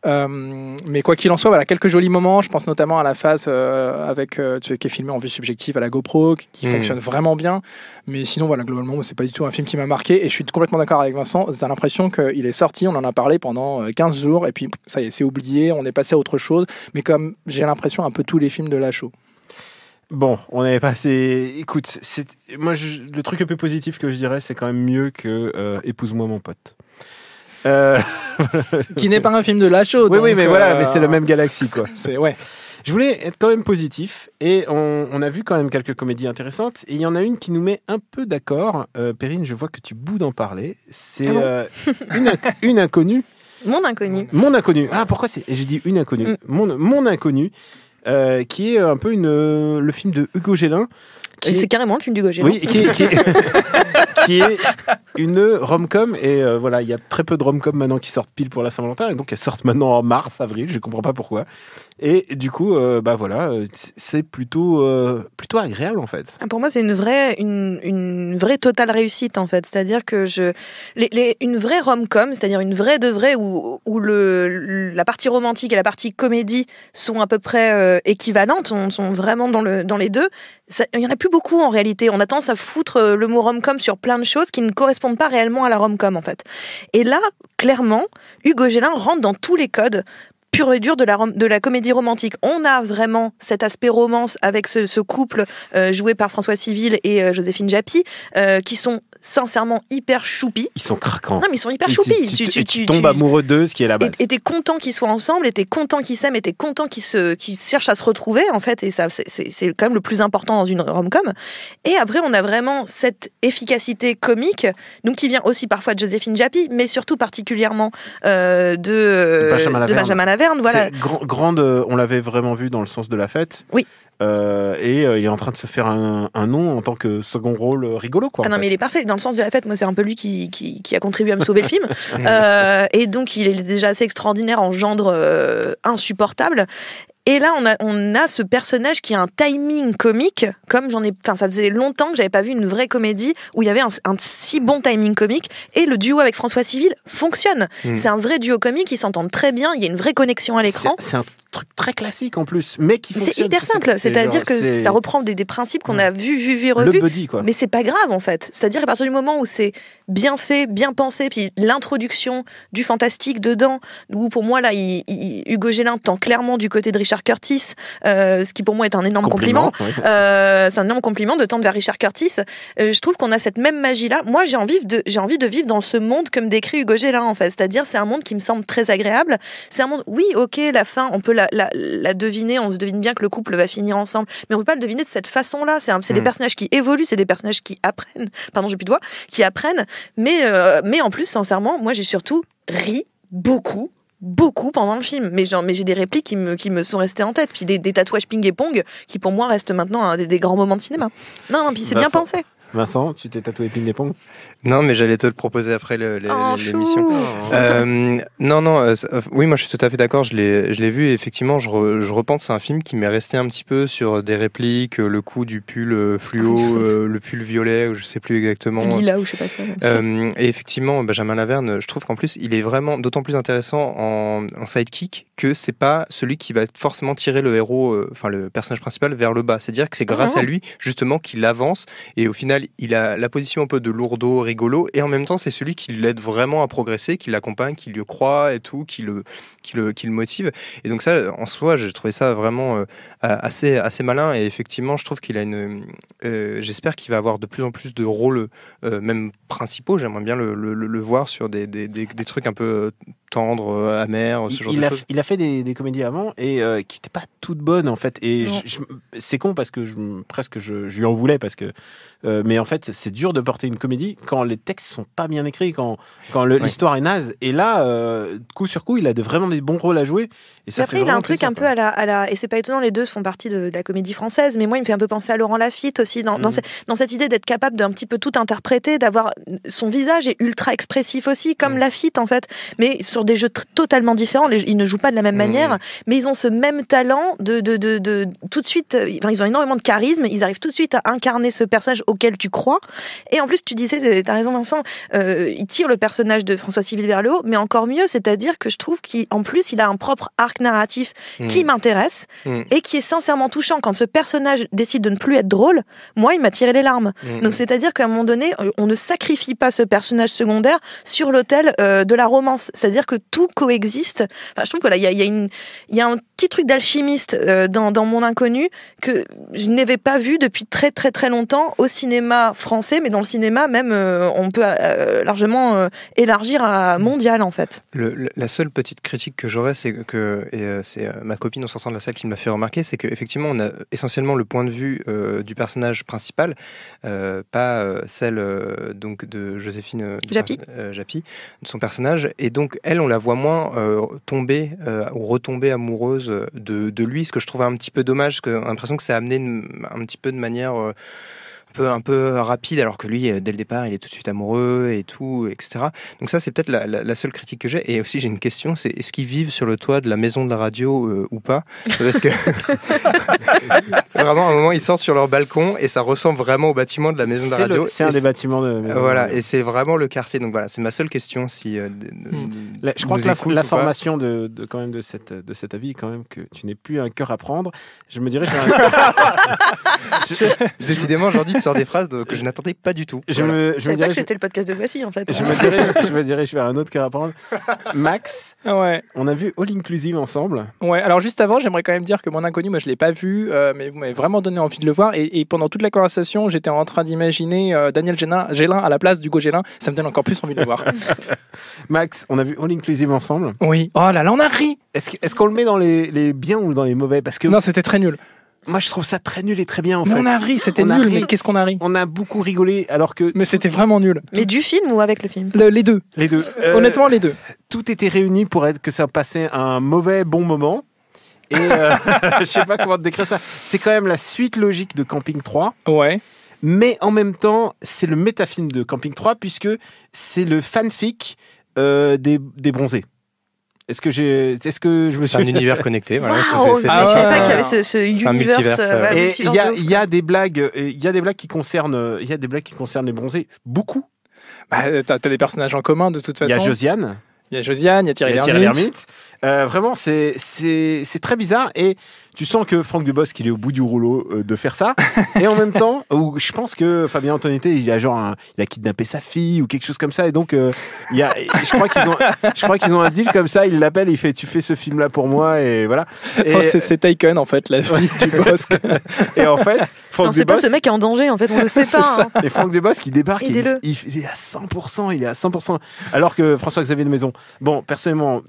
mais quoi qu'il en soit, voilà, quelques jolis moments. Je pense notamment à la phase avec qui est filmée en vue subjective à la GoPro, qui mm. fonctionne vraiment bien. Mais sinon, voilà, globalement, c'est pas du tout un film qui m'a marqué. Et je suis complètement d'accord avec Vincent. j'ai l'impression qu'il est sorti. On en a parlé pendant 15 jours. Et puis ça y est, c'est oublié. On est passé à autre chose. Mais comme j'ai l'impression un peu tous les films de la Lachaud. Bon, on avait passé. Écoute, c'est moi le truc le peu positif que je dirais, c'est quand même mieux que euh, épouse-moi mon pote. Euh, qui n'est pas un film de la chaude. Oui, oui, mais voilà, euh, mais c'est le même galaxie quoi. c'est ouais. Je voulais être quand même positif et on, a vu quand même quelques comédies intéressantes et il y en a une qui nous met un peu d'accord. Perrine, je vois que tu boudes d'en parler. C'est ah une, une, inconnue. Mon inconnue. Mon inconnue. Ah pourquoi c'est J'ai dit une inconnue. Mm. Mon, mon inconnue euh, qui est un peu euh, le film de Hugo Gélin c'est carrément le film du Gogé. Oui, qui, est une rom-com. Et euh, voilà, il y a très peu de rom-com maintenant qui sortent pile pour la Saint-Valentin. Et donc, elles sortent maintenant en mars, avril. Je comprends pas pourquoi. Et du coup, euh, bah voilà, euh, c'est plutôt, plutôt agréable en fait. Pour moi, c'est une vraie, une, une, vraie totale réussite en fait. C'est-à-dire que je. Les, une vraie rom-com, c'est-à-dire une vraie de vraie où, où le, la partie romantique et la partie comédie sont à peu près équivalentes, sont, sont vraiment dans, le, dans les deux. Il y en a plus beaucoup en réalité. On a tendance à foutre euh, le mot rom-com sur plein de choses qui ne correspondent pas réellement à la rom-com en fait. Et là, clairement, Hugo Gélin rentre dans tous les codes pur et dur de la, de la comédie romantique. On a vraiment cet aspect romance avec ce, couple euh, joué par François Civil et euh, Joséphine Japy, qui sont sincèrement hyper choupi. Ils sont craquants. Non, mais ils sont hyper choupi. Tu, tu, tombes amoureux d'eux, ce qui est la base. Et t'es content qu'ils soient ensemble, et t'es content qu'ils s'aiment, et t'es content qu'ils se, cherchent à se retrouver, en fait. Et ça, c'est quand même le plus important dans une rom-com. Et après, on a vraiment cette efficacité comique, donc qui vient aussi parfois de Joséphine Japy, mais surtout particulièrement euh, de, Benjamin Laverne. voilà. grande, euh, on l'avait vraiment vu dans le sens de la fête. Oui. Euh, et euh, il est en train de se faire un, nom en tant que second rôle rigolo quoi. Ah non mais il est parfait dans le sens de la fête. Moi c'est un peu lui qui, a contribué à me sauver le film. Euh, et donc il est déjà assez extraordinaire en gendre insupportable. Et là, on a, on a ce personnage qui a un timing comique, comme j'en ai, enfin, ça faisait longtemps que j'avais pas vu une vraie comédie où il y avait un, si bon timing comique. Et le duo avec François Civil fonctionne. Hmm. C'est un vrai duo comique, ils s'entendent très bien, il y a une vraie connexion à l'écran. C'est un truc très classique en plus, mais qui fonctionne. C'est hyper simple, c'est-à-dire que ça reprend des, principes qu'on hmm. a vu, vu, vu, revu. Le buddy, quoi. Mais c'est pas grave en fait. C'est-à-dire à partir du moment où c'est bien fait, bien pensé, puis l'introduction du fantastique dedans, où pour moi là, Hugo Gélin tend clairement du côté de Richard Curtis, euh, ce qui pour moi est un énorme compliment. Euh, c'est un énorme compliment de tendre vers Richard Curtis. Euh, je trouve qu'on a cette même magie-là. Moi, j'ai envie de, j'ai envie de vivre dans ce monde comme décrit Hugo Gélin, en fait. C'est-à-dire, c'est un monde qui me semble très agréable. C'est un monde, oui, ok, la fin, on peut la, deviner, on se devine bien que le couple va finir ensemble, mais on ne peut pas le deviner de cette façon-là. C'est, des hmm. personnages qui évoluent, c'est des personnages qui apprennent. Pardon, j'ai plus de voix, qui apprennent. Mais, mais en plus, sincèrement, moi, j'ai surtout ri beaucoup beaucoup pendant le film. Mais j'ai des répliques qui me, sont restées en tête. Puis des, tatouages ping et pong qui pour moi restent maintenant des, grands moments de cinéma. Non, non, puis c'est bah, bien pensé. Vincent, tu t'es tatoué Ping Pong Non, mais j'allais te le proposer après oh, l'émission. Euh, non, non, euh, oui, moi je suis tout à fait d'accord, je l'ai vu et effectivement, je, repense c'est un film qui m'est resté un petit peu sur des répliques, euh, le coup du pull fluo, oh, le pull violet, ou je sais plus exactement. Lila ou je sais pas et effectivement, Benjamin Laverne, je trouve qu'en plus, il est vraiment d'autant plus intéressant en, sidekick que c'est pas celui qui va forcément tirer le héros, enfin le personnage principal vers le bas. C'est-à-dire que c'est ah, grâce ah. à lui justement qu'il avance et au final il a la position un peu de lourdeau, rigolo, et en même temps, c'est celui qui l'aide vraiment à progresser, qui l'accompagne, qui lui croit et tout, qui le, qui motive. Et donc ça, en soi, j'ai trouvé ça vraiment euh, assez, assez malin, et effectivement, je trouve qu'il a une... Euh, j'espère qu'il va avoir de plus en plus de rôles, euh, même principaux, j'aimerais bien le, voir sur des trucs un peu tendre, euh, amer ce genre il de choses. Il a fait des, des comédies avant et euh, qui n'étaient pas toutes bonnes en fait. Et c'est con parce que je, presque je, lui en voulais parce que. Euh, mais en fait, c'est dur de porter une comédie quand les textes sont pas bien écrits, quand quand l'histoire est naze. Et là, coup sur coup, il a de, vraiment des bons rôles à jouer. Et ça après, il a un truc un peu à la, et c'est pas étonnant. Les deux font partie de, la comédie française, mais moi, il me fait un peu penser à Laurent Lafitte aussi dans, dans, mm. cette idée d'être capable d'un petit peu tout interpréter, d'avoir son visage est ultra expressif aussi, comme mm. Lafitte en fait, mais sur des jeux totalement différents. ils ne jouent pas de la même mmh. manière, mais ils ont ce même talent de, de, de, tout de suite. Euh, enfin, ils ont énormément de charisme. Ils arrivent tout de suite à incarner ce personnage auquel tu crois. Et en plus, tu disais, euh, t'as raison, Vincent. Euh, il tire le personnage de François Civil vers le haut, mais encore mieux, c'est-à-dire que je trouve qu'en plus, il a un propre arc narratif mmh. qui m'intéresse mmh. et qui est sincèrement touchant. Quand ce personnage décide de ne plus être drôle, moi, il m'a tiré les larmes. Donc, c'est-à-dire qu'à un moment donné, euh, on ne sacrifie pas ce personnage secondaire sur l'autel de la romance. C'est-à-dire que tout coexiste. Enfin, je trouve qu'il il y, a, y, a y a un petit truc d'alchimiste euh, dans, Mon Inconnu que je n'avais pas vu depuis très très très longtemps au cinéma français, mais dans le cinéma même, euh, on peut euh, largement élargir à mondial en fait. la seule petite critique que j'aurais, c'est que, c'est ma copine en sortant de la salle qui m'a fait remarquer, c'est qu'effectivement on a essentiellement le point de vue du personnage principal, pas celle donc de Joséphine Japi, de son personnage, et donc elle on la voit moins tomber ou retomber amoureuse euh, de, lui, ce que je trouve un petit peu dommage, que l'impression que ça a amené un petit peu de manière euh, un peu rapide, alors que lui, euh, dès le départ, il est tout de suite amoureux et tout, etc. Donc ça, c'est peut-être la, seule critique que j'ai. Et aussi, j'ai une question, c'est est-ce qu'ils vivent sur le toit de la maison de la radio euh, ou pas Parce que vraiment, à un moment, ils sortent sur leur balcon et ça ressemble vraiment au bâtiment de la maison de la radio. C'est un des bâtiments de. Maison voilà, de et c'est vraiment le quartier. Donc voilà, c'est ma seule question. Si euh, hmm. je crois que la, formation de, quand même de cette de cet avis, quand même que tu n'es plus un cœur à prendre, je me dirais. Que... je... Décidément, aujourd'hui, des phrases que je n'attendais pas du tout. Je c'était le podcast de Voici, en fait. Je hein. me dirais, je, vais un autre Max, ah on a vu All Inclusive ensemble. Ouais, alors juste avant, j'aimerais quand même dire que mon inconnu, moi, je ne l'ai pas vu, euh, mais vous m'avez vraiment donné envie de le voir. Et, pendant toute la conversation, j'étais en train d'imaginer euh, Daniel Gélin à la place d'Hugo Gélin. Ça me donne encore plus envie de le voir. Max, on a vu All Inclusive ensemble. Oui. Oh là là, on a ri. Est-ce qu'on le met dans les, les biens ou dans les mauvais Parce que Non, c'était très nul. Moi, je trouve ça très nul et très bien. En fait. on a ri, c'était nul. Mais qu'est-ce qu'on a ri On a beaucoup rigolé, alors que. Mais c'était vraiment nul. Mais du film ou avec le film Les deux. Les deux. Euh, Honnêtement, les deux. Tout était réuni pour être que ça passait un mauvais bon moment. Et euh, je sais pas comment te décrire ça. C'est quand même la suite logique de Camping 3. Ouais. Mais en même temps, c'est le métafilm de Camping 3 puisque c'est le fanfic euh, des, des bronzés. Est-ce que j'ai, est-ce que je me suis... C'est un univers connecté. Voilà, wow, c'est, ah, je savais pas qu'il y avait ce, ce univers. Un euh, euh. il y a, y des blagues, euh, il y a des blagues qui concernent, il y a des blagues qui concernent les bronzés. Beaucoup. Bah, t'as, as les personnages en commun de toute façon. Il y a Josiane. Il y a Josiane, il y a Thierry Lhermitte. Euh, vraiment, c'est c'est très bizarre. Et tu sens que Franck Dubosc, il est au bout du rouleau euh, de faire ça. et en même temps, où je pense que Fabien Antonieté il a genre, il a kidnappé sa fille ou quelque chose comme ça. Et donc, euh, il y a, je crois qu'ils ont, je crois qu'ils ont un deal comme ça. Il l'appelle, il fait, tu fais ce film-là pour moi, et voilà. c'est Taken en fait, la vie du Dubosc. et en fait, Franck on pas ce mec est en danger. En fait, on le sait pas. Hein. Et Franck Dubosc, il débarque. Il, il est à 100%. Il est à 100%. Alors que François-Xavier de Maison. Bon, personnellement,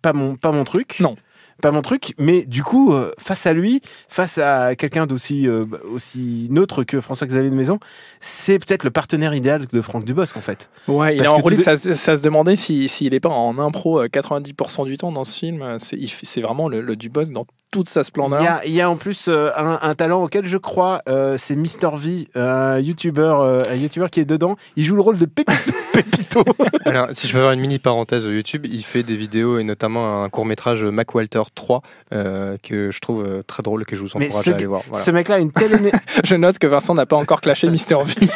pas mon pas mon truc. Non pas mon truc, mais du coup, euh, face à lui, face à quelqu'un d'aussi euh, aussi neutre que François-Xavier de Maison, c'est peut-être le partenaire idéal de Franck Dubosc en fait. Ouais, il est en ça, se demandait s'il si, n'est pas en impro 90% euh, du temps dans ce film. C'est vraiment le, le Dubosc dans toute sa splendeur. Il y a, il y a en plus euh, un, talent auquel je crois, euh, c'est Mister V, un youtubeur, euh, un YouTuber qui est dedans. Il joue le rôle de Pépito. Alors, si je peux avoir une mini parenthèse YouTube, il fait des vidéos et notamment un court métrage Mac Walter 3 que je trouve très drôle que je vous encourage à aller voir. Ce mec-là a une telle je note que Vincent n'a pas encore clashé Mister V.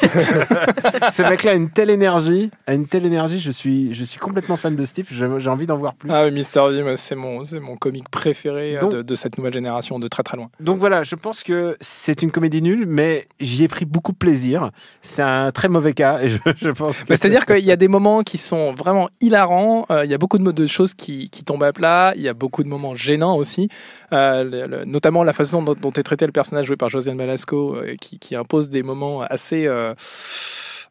ce mec-là a une telle énergie, une telle énergie. Je suis, je suis complètement fan de ce type, J'ai envie d'en voir plus. Ah, oui, Mister V, c'est mon, c'est mon comique préféré de, de sa cette nouvelle génération de très très loin. Donc voilà, je pense que c'est une comédie nulle, mais j'y ai pris beaucoup de plaisir. C'est un très mauvais cas, je, pense. C'est-à-dire qu'il y a des moments qui sont vraiment hilarants. Euh, il y a beaucoup de, de choses qui, qui, tombent à plat. Il y a beaucoup de moments gênants aussi, euh, notamment la façon dont, est traité le personnage joué par Josiane Malasco, euh, qui, qui, impose des moments assez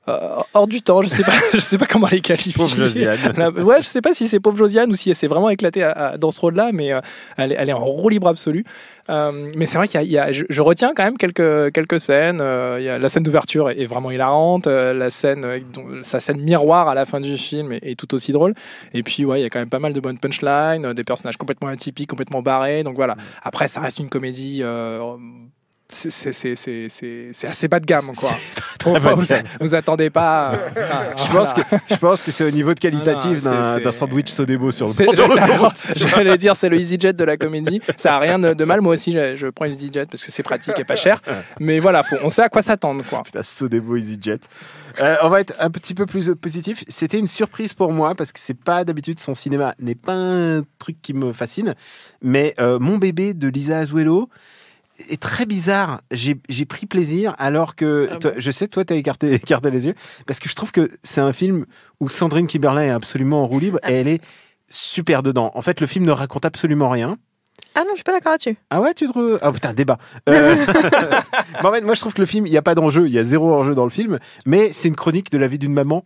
euh, hors du temps. Je sais pas, je sais pas comment les qualifier. Pauvre Josiane. ouais, je sais pas si c'est pauvre Josiane ou si elle s'est vraiment éclatée dans ce rôle-là, mais euh, elle, est, elle, est en roue libre absolue. Euh, mais c'est vrai qu'il y, a, je, retiens quand même quelques quelques scènes. Euh, il y a la scène d'ouverture est, vraiment hilarante. la scène, sa scène miroir à la fin du film est, tout aussi drôle. Et puis ouais, il y a quand même pas mal de bonnes punchlines, des personnages complètement atypiques, complètement barrés. Donc voilà. Mm. Après, ça reste une comédie c'est assez bas de gamme quoi. vous, attendez pas. Euh, ah, je, pense que, c'est au niveau de qualitatif d'un sandwich Sodebo sur le J'allais dire c'est le EasyJet de la comédie. Ça a rien de, mal. Moi aussi je, prends prends EasyJet parce que c'est pratique et pas cher. Mais voilà, on sait à quoi s'attendre quoi. Putain, Sodebo EasyJet. Euh, on va être un petit peu plus positif. C'était une surprise pour moi parce que c'est pas d'habitude son cinéma n'est pas un truc qui me fascine. Mais euh, mon bébé de Lisa Azuelo est très bizarre. J'ai pris plaisir alors que ah je sais toi t'as écarté, écarté les yeux parce que je trouve que c'est un film où Sandrine Kiberlin est absolument en roue libre ah et elle est super dedans. En fait, le film ne raconte absolument rien. Ah non, je suis pas d'accord là-dessus. Ah ouais, tu trouves Ah putain, débat. Euh, en fait, moi je trouve que le film, il n'y a pas d'enjeu, il y a zéro enjeu dans le film, mais c'est une chronique de la vie d'une maman.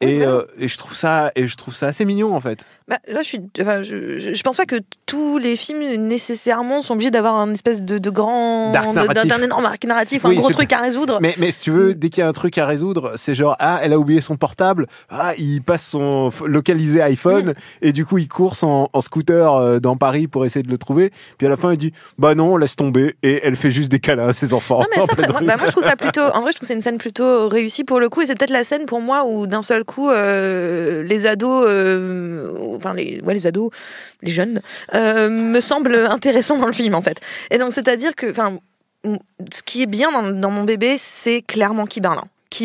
Et, euh, et, je trouve ça et je trouve ça assez mignon en fait bah, là, je suis, enfin, je, je, pense pas que tous les films nécessairement sont obligés d'avoir un espèce de, de grand, d'un énorme arc narratif, un gros truc à résoudre. Mais, mais si tu veux, dès qu'il y a un truc à résoudre, c'est genre ah, elle a oublié son portable, ah, il passe son localisé iPhone mm. et du coup il court en, en, scooter euh, dans Paris pour essayer de le trouver. Puis à la fin, il dit bah non, laisse tomber et elle fait juste des câlins à ses enfants. Non, mais bah, moi, je trouve ça plutôt, en vrai, je trouve c'est une scène plutôt réussie pour le coup et c'est peut-être la scène pour moi où d'un seul coup euh, les ados euh, enfin les, les ados, les jeunes, euh, me semble intéressant dans le film en fait. Et donc c'est-à-dire que, enfin, ce qui est bien dans, mon bébé, c'est clairement qui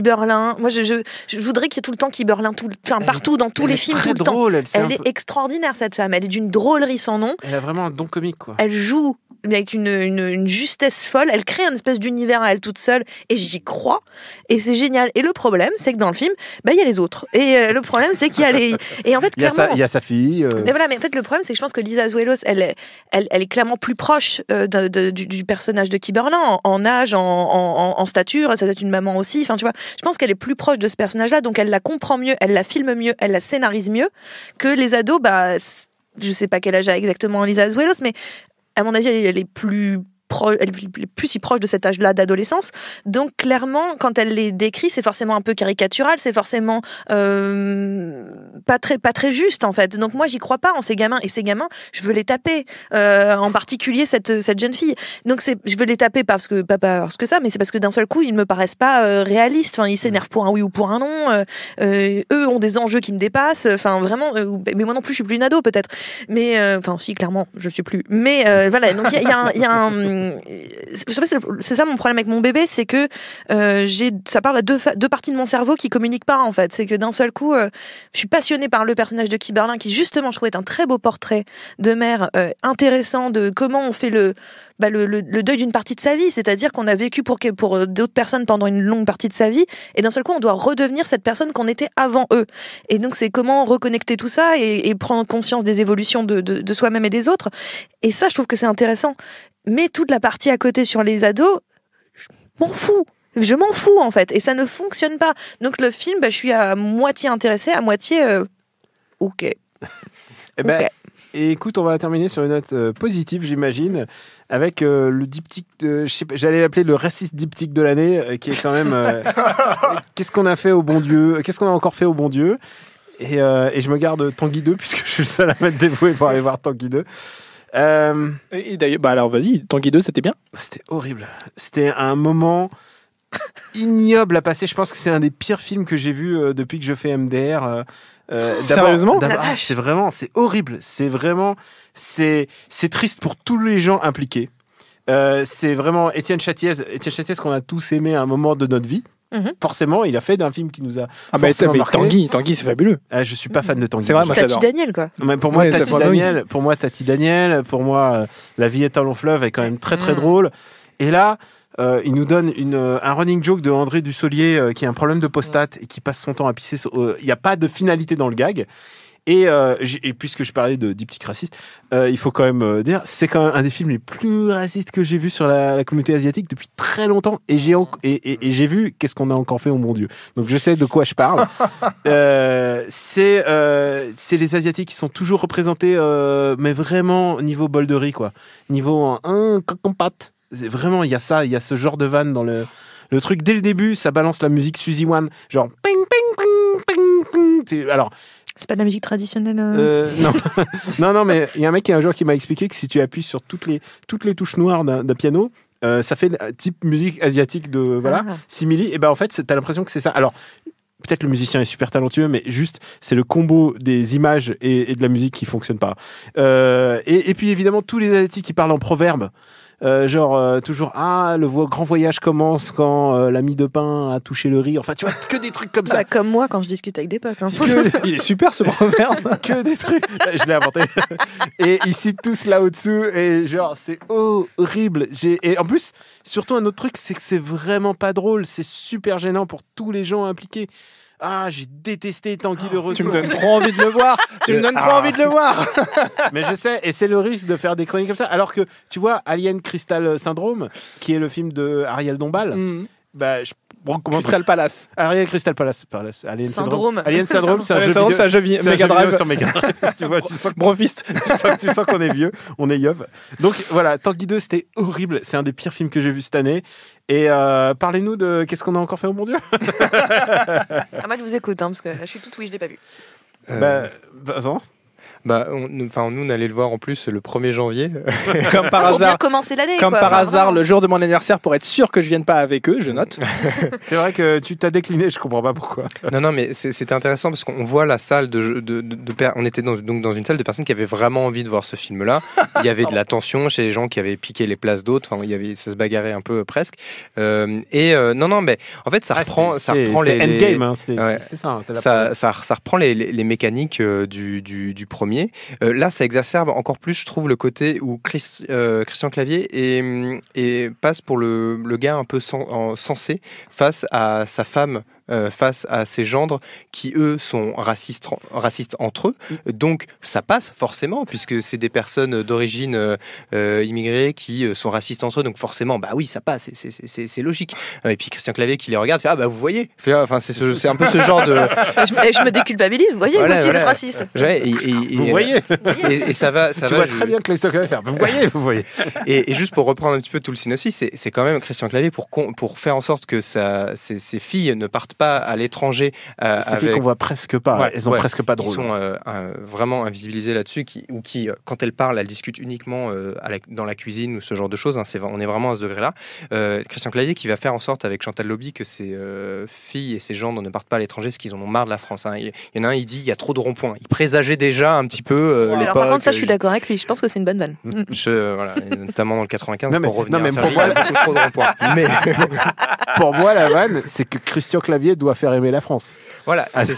Berlin. moi je, je, je voudrais qu'il y ait tout le temps Berlin tout, partout, dans tous les films, tout le temps. Elle, est extraordinaire cette femme, elle est d'une drôlerie sans nom. Elle a vraiment un don comique quoi. Elle joue mais avec une, justesse folle. Elle crée un espèce d'univers à elle toute seule, et j'y crois, et c'est génial. Et le problème, c'est que dans le film, bah, il y a les autres. Et euh, le problème, c'est qu'il y a les. Et en fait, il, y a sa, il y a sa fille. Mais euh. voilà, mais en fait, le problème, c'est que je pense que Lisa Azuelos, elle, est, elle, elle, est clairement plus proche euh, du, personnage de Kiberlin en, âge, en, en, en, stature. Ça doit être une maman aussi. Enfin, tu vois, je pense qu'elle est plus proche de ce personnage-là, donc elle la comprend mieux, elle la filme mieux, elle la scénarise mieux que les ados. Bah, je sais pas quel âge a exactement Lisa Azuelos, mais à mon avis, elle est plus elle est plus si proche de cet âge-là d'adolescence. Donc clairement, quand elle les décrit, c'est forcément un peu caricatural, c'est forcément euh, pas très pas très juste en fait. Donc moi, j'y crois pas en ces gamins et ces gamins, je veux les taper, euh, en particulier cette cette jeune fille. Donc c'est, je veux les taper parce que pas parce que ça, mais c'est parce que d'un seul coup, ils me paraissent pas euh, réalistes. Enfin, ils s'énervent pour un oui ou pour un non. Euh, euh, eux ont des enjeux qui me dépassent. Enfin vraiment, mais moi non plus, je suis plus une ado peut-être. Mais enfin si, clairement, je suis plus. Mais voilà, donc il y a, y a un euh, c'est ça mon problème avec mon bébé, c'est que euh, j'ai, ça parle à deux, parties de mon cerveau qui communiquent pas en fait. C'est que d'un seul coup, euh, je suis passionnée par le personnage de Kiberlin qui justement, je trouvais, est un très beau portrait de mère intéressant de comment on fait bah, le le, deuil d'une partie de sa vie, c'est-à-dire qu'on a vécu pour, pour d'autres personnes pendant une longue partie de sa vie, et d'un seul coup, on doit redevenir cette personne qu'on était avant eux. Et donc, c'est comment reconnecter tout ça et, prendre conscience des évolutions de, de, de soi-même et des autres. Et ça, je trouve que c'est intéressant. Mais toute la partie à côté sur les ados, je m'en fous. Je m'en fous en fait. Et ça ne fonctionne pas. Donc le film, bah, je suis à moitié intéressé à moitié... Euh, ok. Eh ben, écoute, on va terminer sur une note euh, positive, j'imagine, avec euh, le diptyque, de, j'allais l'appeler le raciste diptyque de l'année, qui est quand même qu'est-ce qu'on a fait au bon Dieu, qu'est-ce qu'on a encore fait au bon Dieu. Et, je me garde Tanguy 2, puisque je suis le seul à m'être dévoué pour aller voir Tanguy 2. Euh, Et d'ailleurs, bah alors vas-y, Tanguy 2, c'était bien oh, C'était horrible. C'était un moment ignoble à passer. Je pense que c'est un des pires films que j'ai vu euh, depuis que je fais MDR. Euh, Sérieusement C'est vraiment, c'est horrible. C'est vraiment, c'est c'est triste pour tous les gens impliqués. c'est vraiment Étienne Châtiez, Étienne Châtiez qu'on a tous aimé à un moment de notre vie. Mhm. Forcément, il a fait d'un film qui nous a. Ah, mais, Tanguy, Tanguy c'est fabuleux. Ah, je suis pas fan de Tanguy. C'est vrai, moi, Tati Daniel, quoi. pour, moi, Tati Daniel, pour moi, Tati Daniel, pour moi, La vie est un long fleuve est quand même très très mm. drôle. Et là, euh, il nous donne euh, un running joke de André Dussolier euh, qui a un problème de prostate et qui passe son temps à pisser. Il n'y a pas de finalité dans le gag. Euh, et, puisque je parlais de diptyque raciste, euh, il faut quand même euh, dire, c'est quand même un des films les plus racistes que j'ai vu sur la, communauté asiatique depuis très longtemps. Et j'ai et, j'ai vu qu'est-ce qu'on a encore fait, oh mon Dieu. Donc je sais de quoi je parle. Euh, c'est c'est les Asiatiques qui sont toujours représentés, mais vraiment niveau bol de riz, quoi. Niveau un c'est Vraiment, il y a ça, il y a ce genre de vanne dans le le truc dès le début, ça balance la musique Suzy One, genre ping ping ping ping Alors, c'est pas de la musique traditionnelle euh euh, Non, non, non, mais il y a un mec, qui un joueur qui m'a expliqué que si tu appuies sur toutes les, toutes les touches noires d'un piano, euh, ça fait type musique asiatique de voilà ah. simili. Et ben en fait, t'as l'impression que c'est ça. Alors peut-être le musicien est super talentueux, mais juste c'est le combo des images et, de la musique qui fonctionne pas. et, puis évidemment tous les asiatiques qui parlent en proverbe. Euh, genre euh, toujours ah le grand voyage commence quand euh, l'ami de pain a touché le riz. Enfin, tu vois que des trucs comme ça. Bah, comme moi quand je discute avec des potes. Hein. Il est super ce proverbe. que des trucs. Bah, je l'ai inventé. et ici citent tous là au-dessous et genre c'est horrible. J'ai et en plus surtout un autre truc c'est que c'est vraiment pas drôle. C'est super gênant pour tous les gens impliqués. Ah, j'ai détesté Tanguy de oh. Retour. Tu me donnes trop envie de le voir. tu me donnes trop envie de le ah. voir. Mais je sais, et c'est le risque de faire des chroniques comme ça. Alors que, tu vois, Alien Crystal Syndrome, qui est le film de Ariel Dombal, mm. bah, Bon, Crystal Palace. Alien ah, Crystal Palace. Palace. Alien Syndrome. Alien Syndrome, c'est un, jeu vidéo. C'est un jeu sur Mega tu vois, tu sens, Brofist. tu sens, qu'on est vieux, on est yov. Donc voilà, Tanguy 2, c'était horrible. C'est un des pires films que j'ai vu cette année. Et euh, parlez-nous de qu'est-ce qu'on a encore fait au oh bon Dieu. ah, moi, je vous écoute, hein, parce que je suis toute ouïe je l'ai pas vu. Euh... Bah, bah, attends. Bah, enfin, nous, on allait le voir en plus le 1er janvier. comme par hasard. commencer l'année. Comme par hasard, le jour de mon anniversaire, pour être sûr que je vienne pas avec eux, je mm. note. c'est vrai que tu t'as décliné, je comprends pas pourquoi. non, non, mais c'était intéressant parce qu'on voit la salle de, de, de, on était dans, donc dans une salle de personnes qui avaient vraiment envie de voir ce film-là. Il y avait de la tension chez les gens qui avaient piqué les places d'autres. Enfin, il y avait, ça se bagarrait un peu euh, presque. Euh, et euh, non, non, mais en fait, ça ah, reprend, ça reprend les, endgame, hein, hein, ça, ça, reprend les, les, mécaniques du, du premier euh, là, ça exacerbe encore plus, je trouve, le côté où euh, Christian Clavier passe pour le, le, gars un peu sensé face à sa femme euh, face à ces gendres qui, eux, sont racistes, racistes entre eux. Mm. Donc ça passe forcément, puisque c'est des personnes d'origine euh, euh, immigrée qui sont racistes entre eux. Donc forcément, bah oui, ça passe, c'est logique. Et puis Christian Clavier qui les regarde, fait Ah bah vous voyez, ah, enfin, c'est un peu ce genre de... je, me déculpabilise, vous voyez, voilà, vous raciste. vous voyez et, ça va... Ça tu vois très bien que Christian faire vous voyez, vous voyez. Et, juste pour reprendre un petit peu tout le synopsis, c'est quand même Christian Clavier pour, pour faire en sorte que ça, ses filles ne partent pas à l'étranger. Euh, ça qu'on voit presque pas. elles ont presque pas de rôle. Ils sont euh, vraiment invisibilisés là-dessus, ou qui, euh, quand elles parlent, elles discutent uniquement euh, dans la cuisine ou ce genre de choses. Hein. on est vraiment à ce degré-là. Christian Clavier qui va faire en sorte avec Chantal Lobby que ces filles et ces gens ne partent pas à l'étranger, parce qu'ils en ont marre de la France. Hein. Il, y en a un, il dit il y a trop de ronds-points. Il présageait déjà un petit peu. Ouais, alors par contre, ça, je suis d'accord avec lui. Je pense que c'est une bonne vanne. Mm. notamment dans le 95 pour revenir. Non, mais pour moi, pour moi, la vanne, c'est que Christian Clavier doit faire aimer la France. Voilà, c'est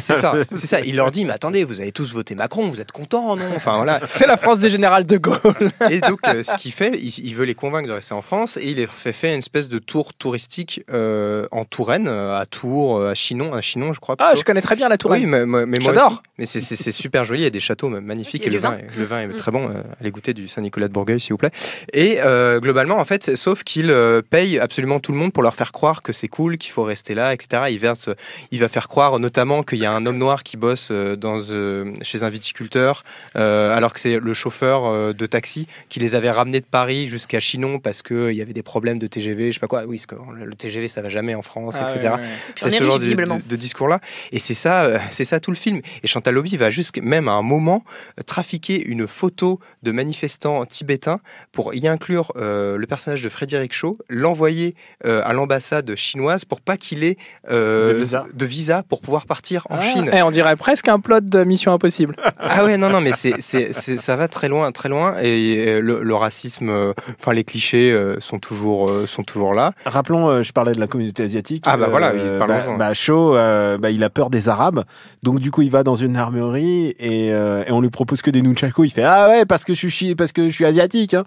ça. C'est ça. Il leur dit, mais attendez, vous avez tous voté Macron, vous êtes contents, non Enfin voilà. C'est la France des générales de Gaulle. Et donc, euh, ce qu'il fait, il, veut les convaincre de rester en France et il leur fait une espèce de tour touristique euh, en Touraine, euh, à Tours, à Chinon, à Chinon, je crois. Ah, je connais très bien la Touraine. Oui, mais, mais j'adore. Mais c'est super joli. Il y a des châteaux magnifiques et, le vin, est, le vin est mm. très bon. allez goûter du Saint-Nicolas de Bourgueil, s'il vous plaît. Et globalement, en fait, sauf qu'il paye absolument tout le monde pour leur faire croire que c'est cool, qu'il faut rester rester là, etc. Il, verse, il va faire croire notamment qu'il y a un homme noir qui bosse euh, dans, euh, chez un viticulteur, euh, alors que c'est le chauffeur de taxi qui les avait ramenés de Paris jusqu'à Chinon parce qu'il y avait des problèmes de TGV, je sais pas quoi. Oui, le TGV, ça va jamais en France, ah etc. C'est ce genre de, discours-là. Et c'est ça, c'est ça tout le film. Et Chantal Lobby va jusqu'à même à un moment trafiquer une photo de manifestants tibétains pour y inclure le personnage de Frédéric Shaw, l'envoyer à l'ambassade chinoise pour pas qu'il ait euh, de, visa. pour pouvoir partir en ah. Chine. Eh, on dirait presque un plot de Mission Impossible. Ah ouais, non, non, mais c'est, c'est, ça va très loin, très loin. Et le, racisme, euh, enfin les clichés euh, sont toujours sont toujours là. Rappelons, je parlais de la communauté asiatique. Ah bah voilà, il parlons-en. Bah, bah, Cho, bah, il a peur des Arabes, donc du coup il va dans une armurerie et, on lui propose que des nunchaku. Il fait ah ouais parce que je suis parce que je suis asiatique. Hein.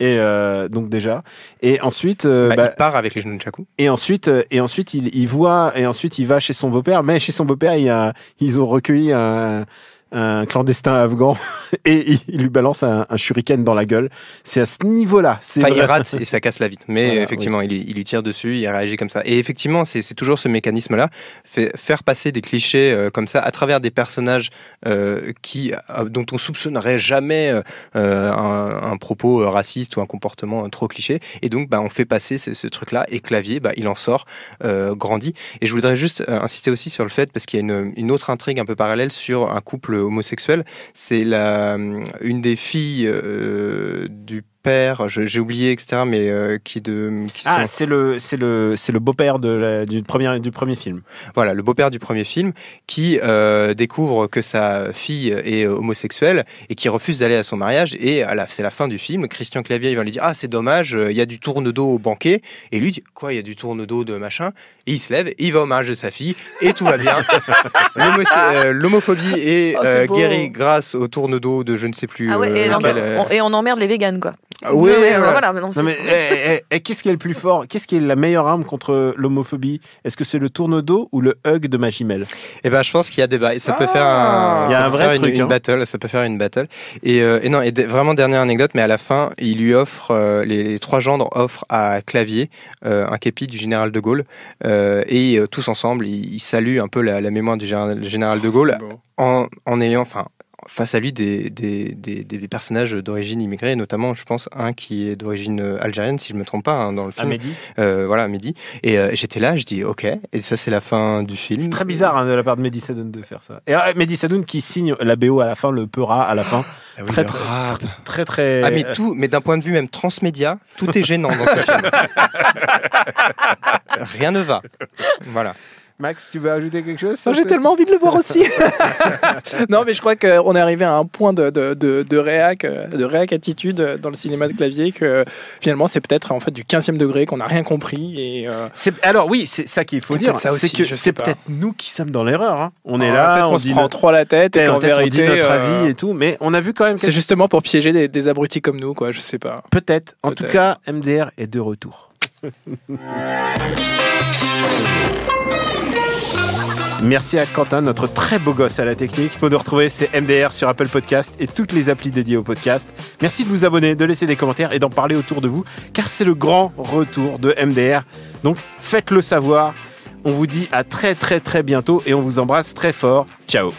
Et euh, donc déjà. Et ensuite, euh, bah, bah il part avec les jeunes chaku Et ensuite, euh, et ensuite il, il voit, et ensuite il va chez son beau-père. Mais chez son beau-père, il y a, ils ont recueilli un un clandestin afghan et il lui balance un, shuriken dans la gueule. C'est à ce niveau-là. Enfin, il rate et ça casse la vitre. Mais effectivement, il, il, lui tire dessus, il réagit comme ça. Et effectivement, c'est toujours ce mécanisme-là. Faire passer des clichés euh, comme ça à travers des personnages euh, qui, euh, dont on soupçonnerait jamais un, propos raciste ou un comportement trop cliché. Et donc, bah, on fait passer ce, truc-là. Et Clavier, bah, il en sort grandi. Et je voudrais juste insister aussi sur le fait, parce qu'il y a une, une autre intrigue un peu parallèle sur un couple homosexuel. C'est la, hum, une des filles euh, du j'ai oublié, etc. Mais euh, qui de ah, c'est le le le beau-père du premier du premier film. Voilà, le beau-père du premier film qui euh, découvre que sa fille est homosexuelle et qui refuse d'aller à son mariage. Et c'est la fin du film. Christian Clavier il va lui dire ah c'est dommage, euh, il y a du tourne-dos au banquet. Et lui dit quoi, il y a du tourne-dos de machin. il se lève, il va au mariage de sa fille et tout va bien. L'homophobie est, ah, guérie grâce au tourne-dos de je ne sais plus. Ah et, on, et on emmerde les véganes quoi. Ah oui, mais, voilà, eh, eh, eh, qu'est-ce qui est le plus fort Qu'est-ce qui est la meilleure arme contre l'homophobie Est-ce que c'est le tourne-dos ou le hug de ma jumelle Eh ben, je pense qu'il y a débat. ça peut faire un, ah vrai truc, une, hein. battle. Ça peut faire une battle. Et, euh, et non, et vraiment dernière anecdote, mais à la fin, il lui offre euh, les, trois gendres offrent à Clavier euh, un képi du général de Gaulle et tous ensemble, ils, saluent un peu la, mémoire du général, de ah, Gaulle en, en ayant, enfin, face à lui des, des, des, des personnages d'origine immigrée, notamment, je pense, un qui est d'origine euh, algérienne, si je ne me trompe pas, hein, dans le film. À euh, voilà, à euh, Et j'étais là, je dis OK. Et ça, c'est la fin du film. C'est très bizarre hein, de la part de Mehdi Sadoun de faire ça. Et Mehdi Sadoun qui signe la BO à la fin, le Peura à la fin. Ah très, très, très, ah, tout, mais d'un point de vue même transmédia, tout est gênant dans ce film. Rien ne va. Voilà. Max, tu veux ajouter quelque chose J'ai tellement envie de le voir aussi. non, mais je crois qu'on est arrivé à un point de, de, réac, de réac attitude dans le cinéma de clavier que finalement, c'est peut-être en fait du 15e degré qu'on n'a rien compris. Et, euh, Alors oui, c'est ça qu'il faut dire. C'est c'est peut-être nous qui sommes dans l'erreur. Hein. On ah, est là, on, on se prend trop la tête et on dit notre euh, avis et tout. Mais on a vu quand même. C'est justement pour piéger des, abrutis comme nous, quoi. Je sais pas. Peut-être. En tout cas, MDR est de retour. Merci à Quentin, notre très beau gosse à la technique. Pour nous retrouver, c'est MDR sur Apple Podcast et toutes les applis dédiées au podcast. Merci de vous abonner, de laisser des commentaires et d'en parler autour de vous, car c'est le grand retour de MDR. Donc faites-le savoir. On vous dit à très très très bientôt et on vous embrasse très fort. Ciao.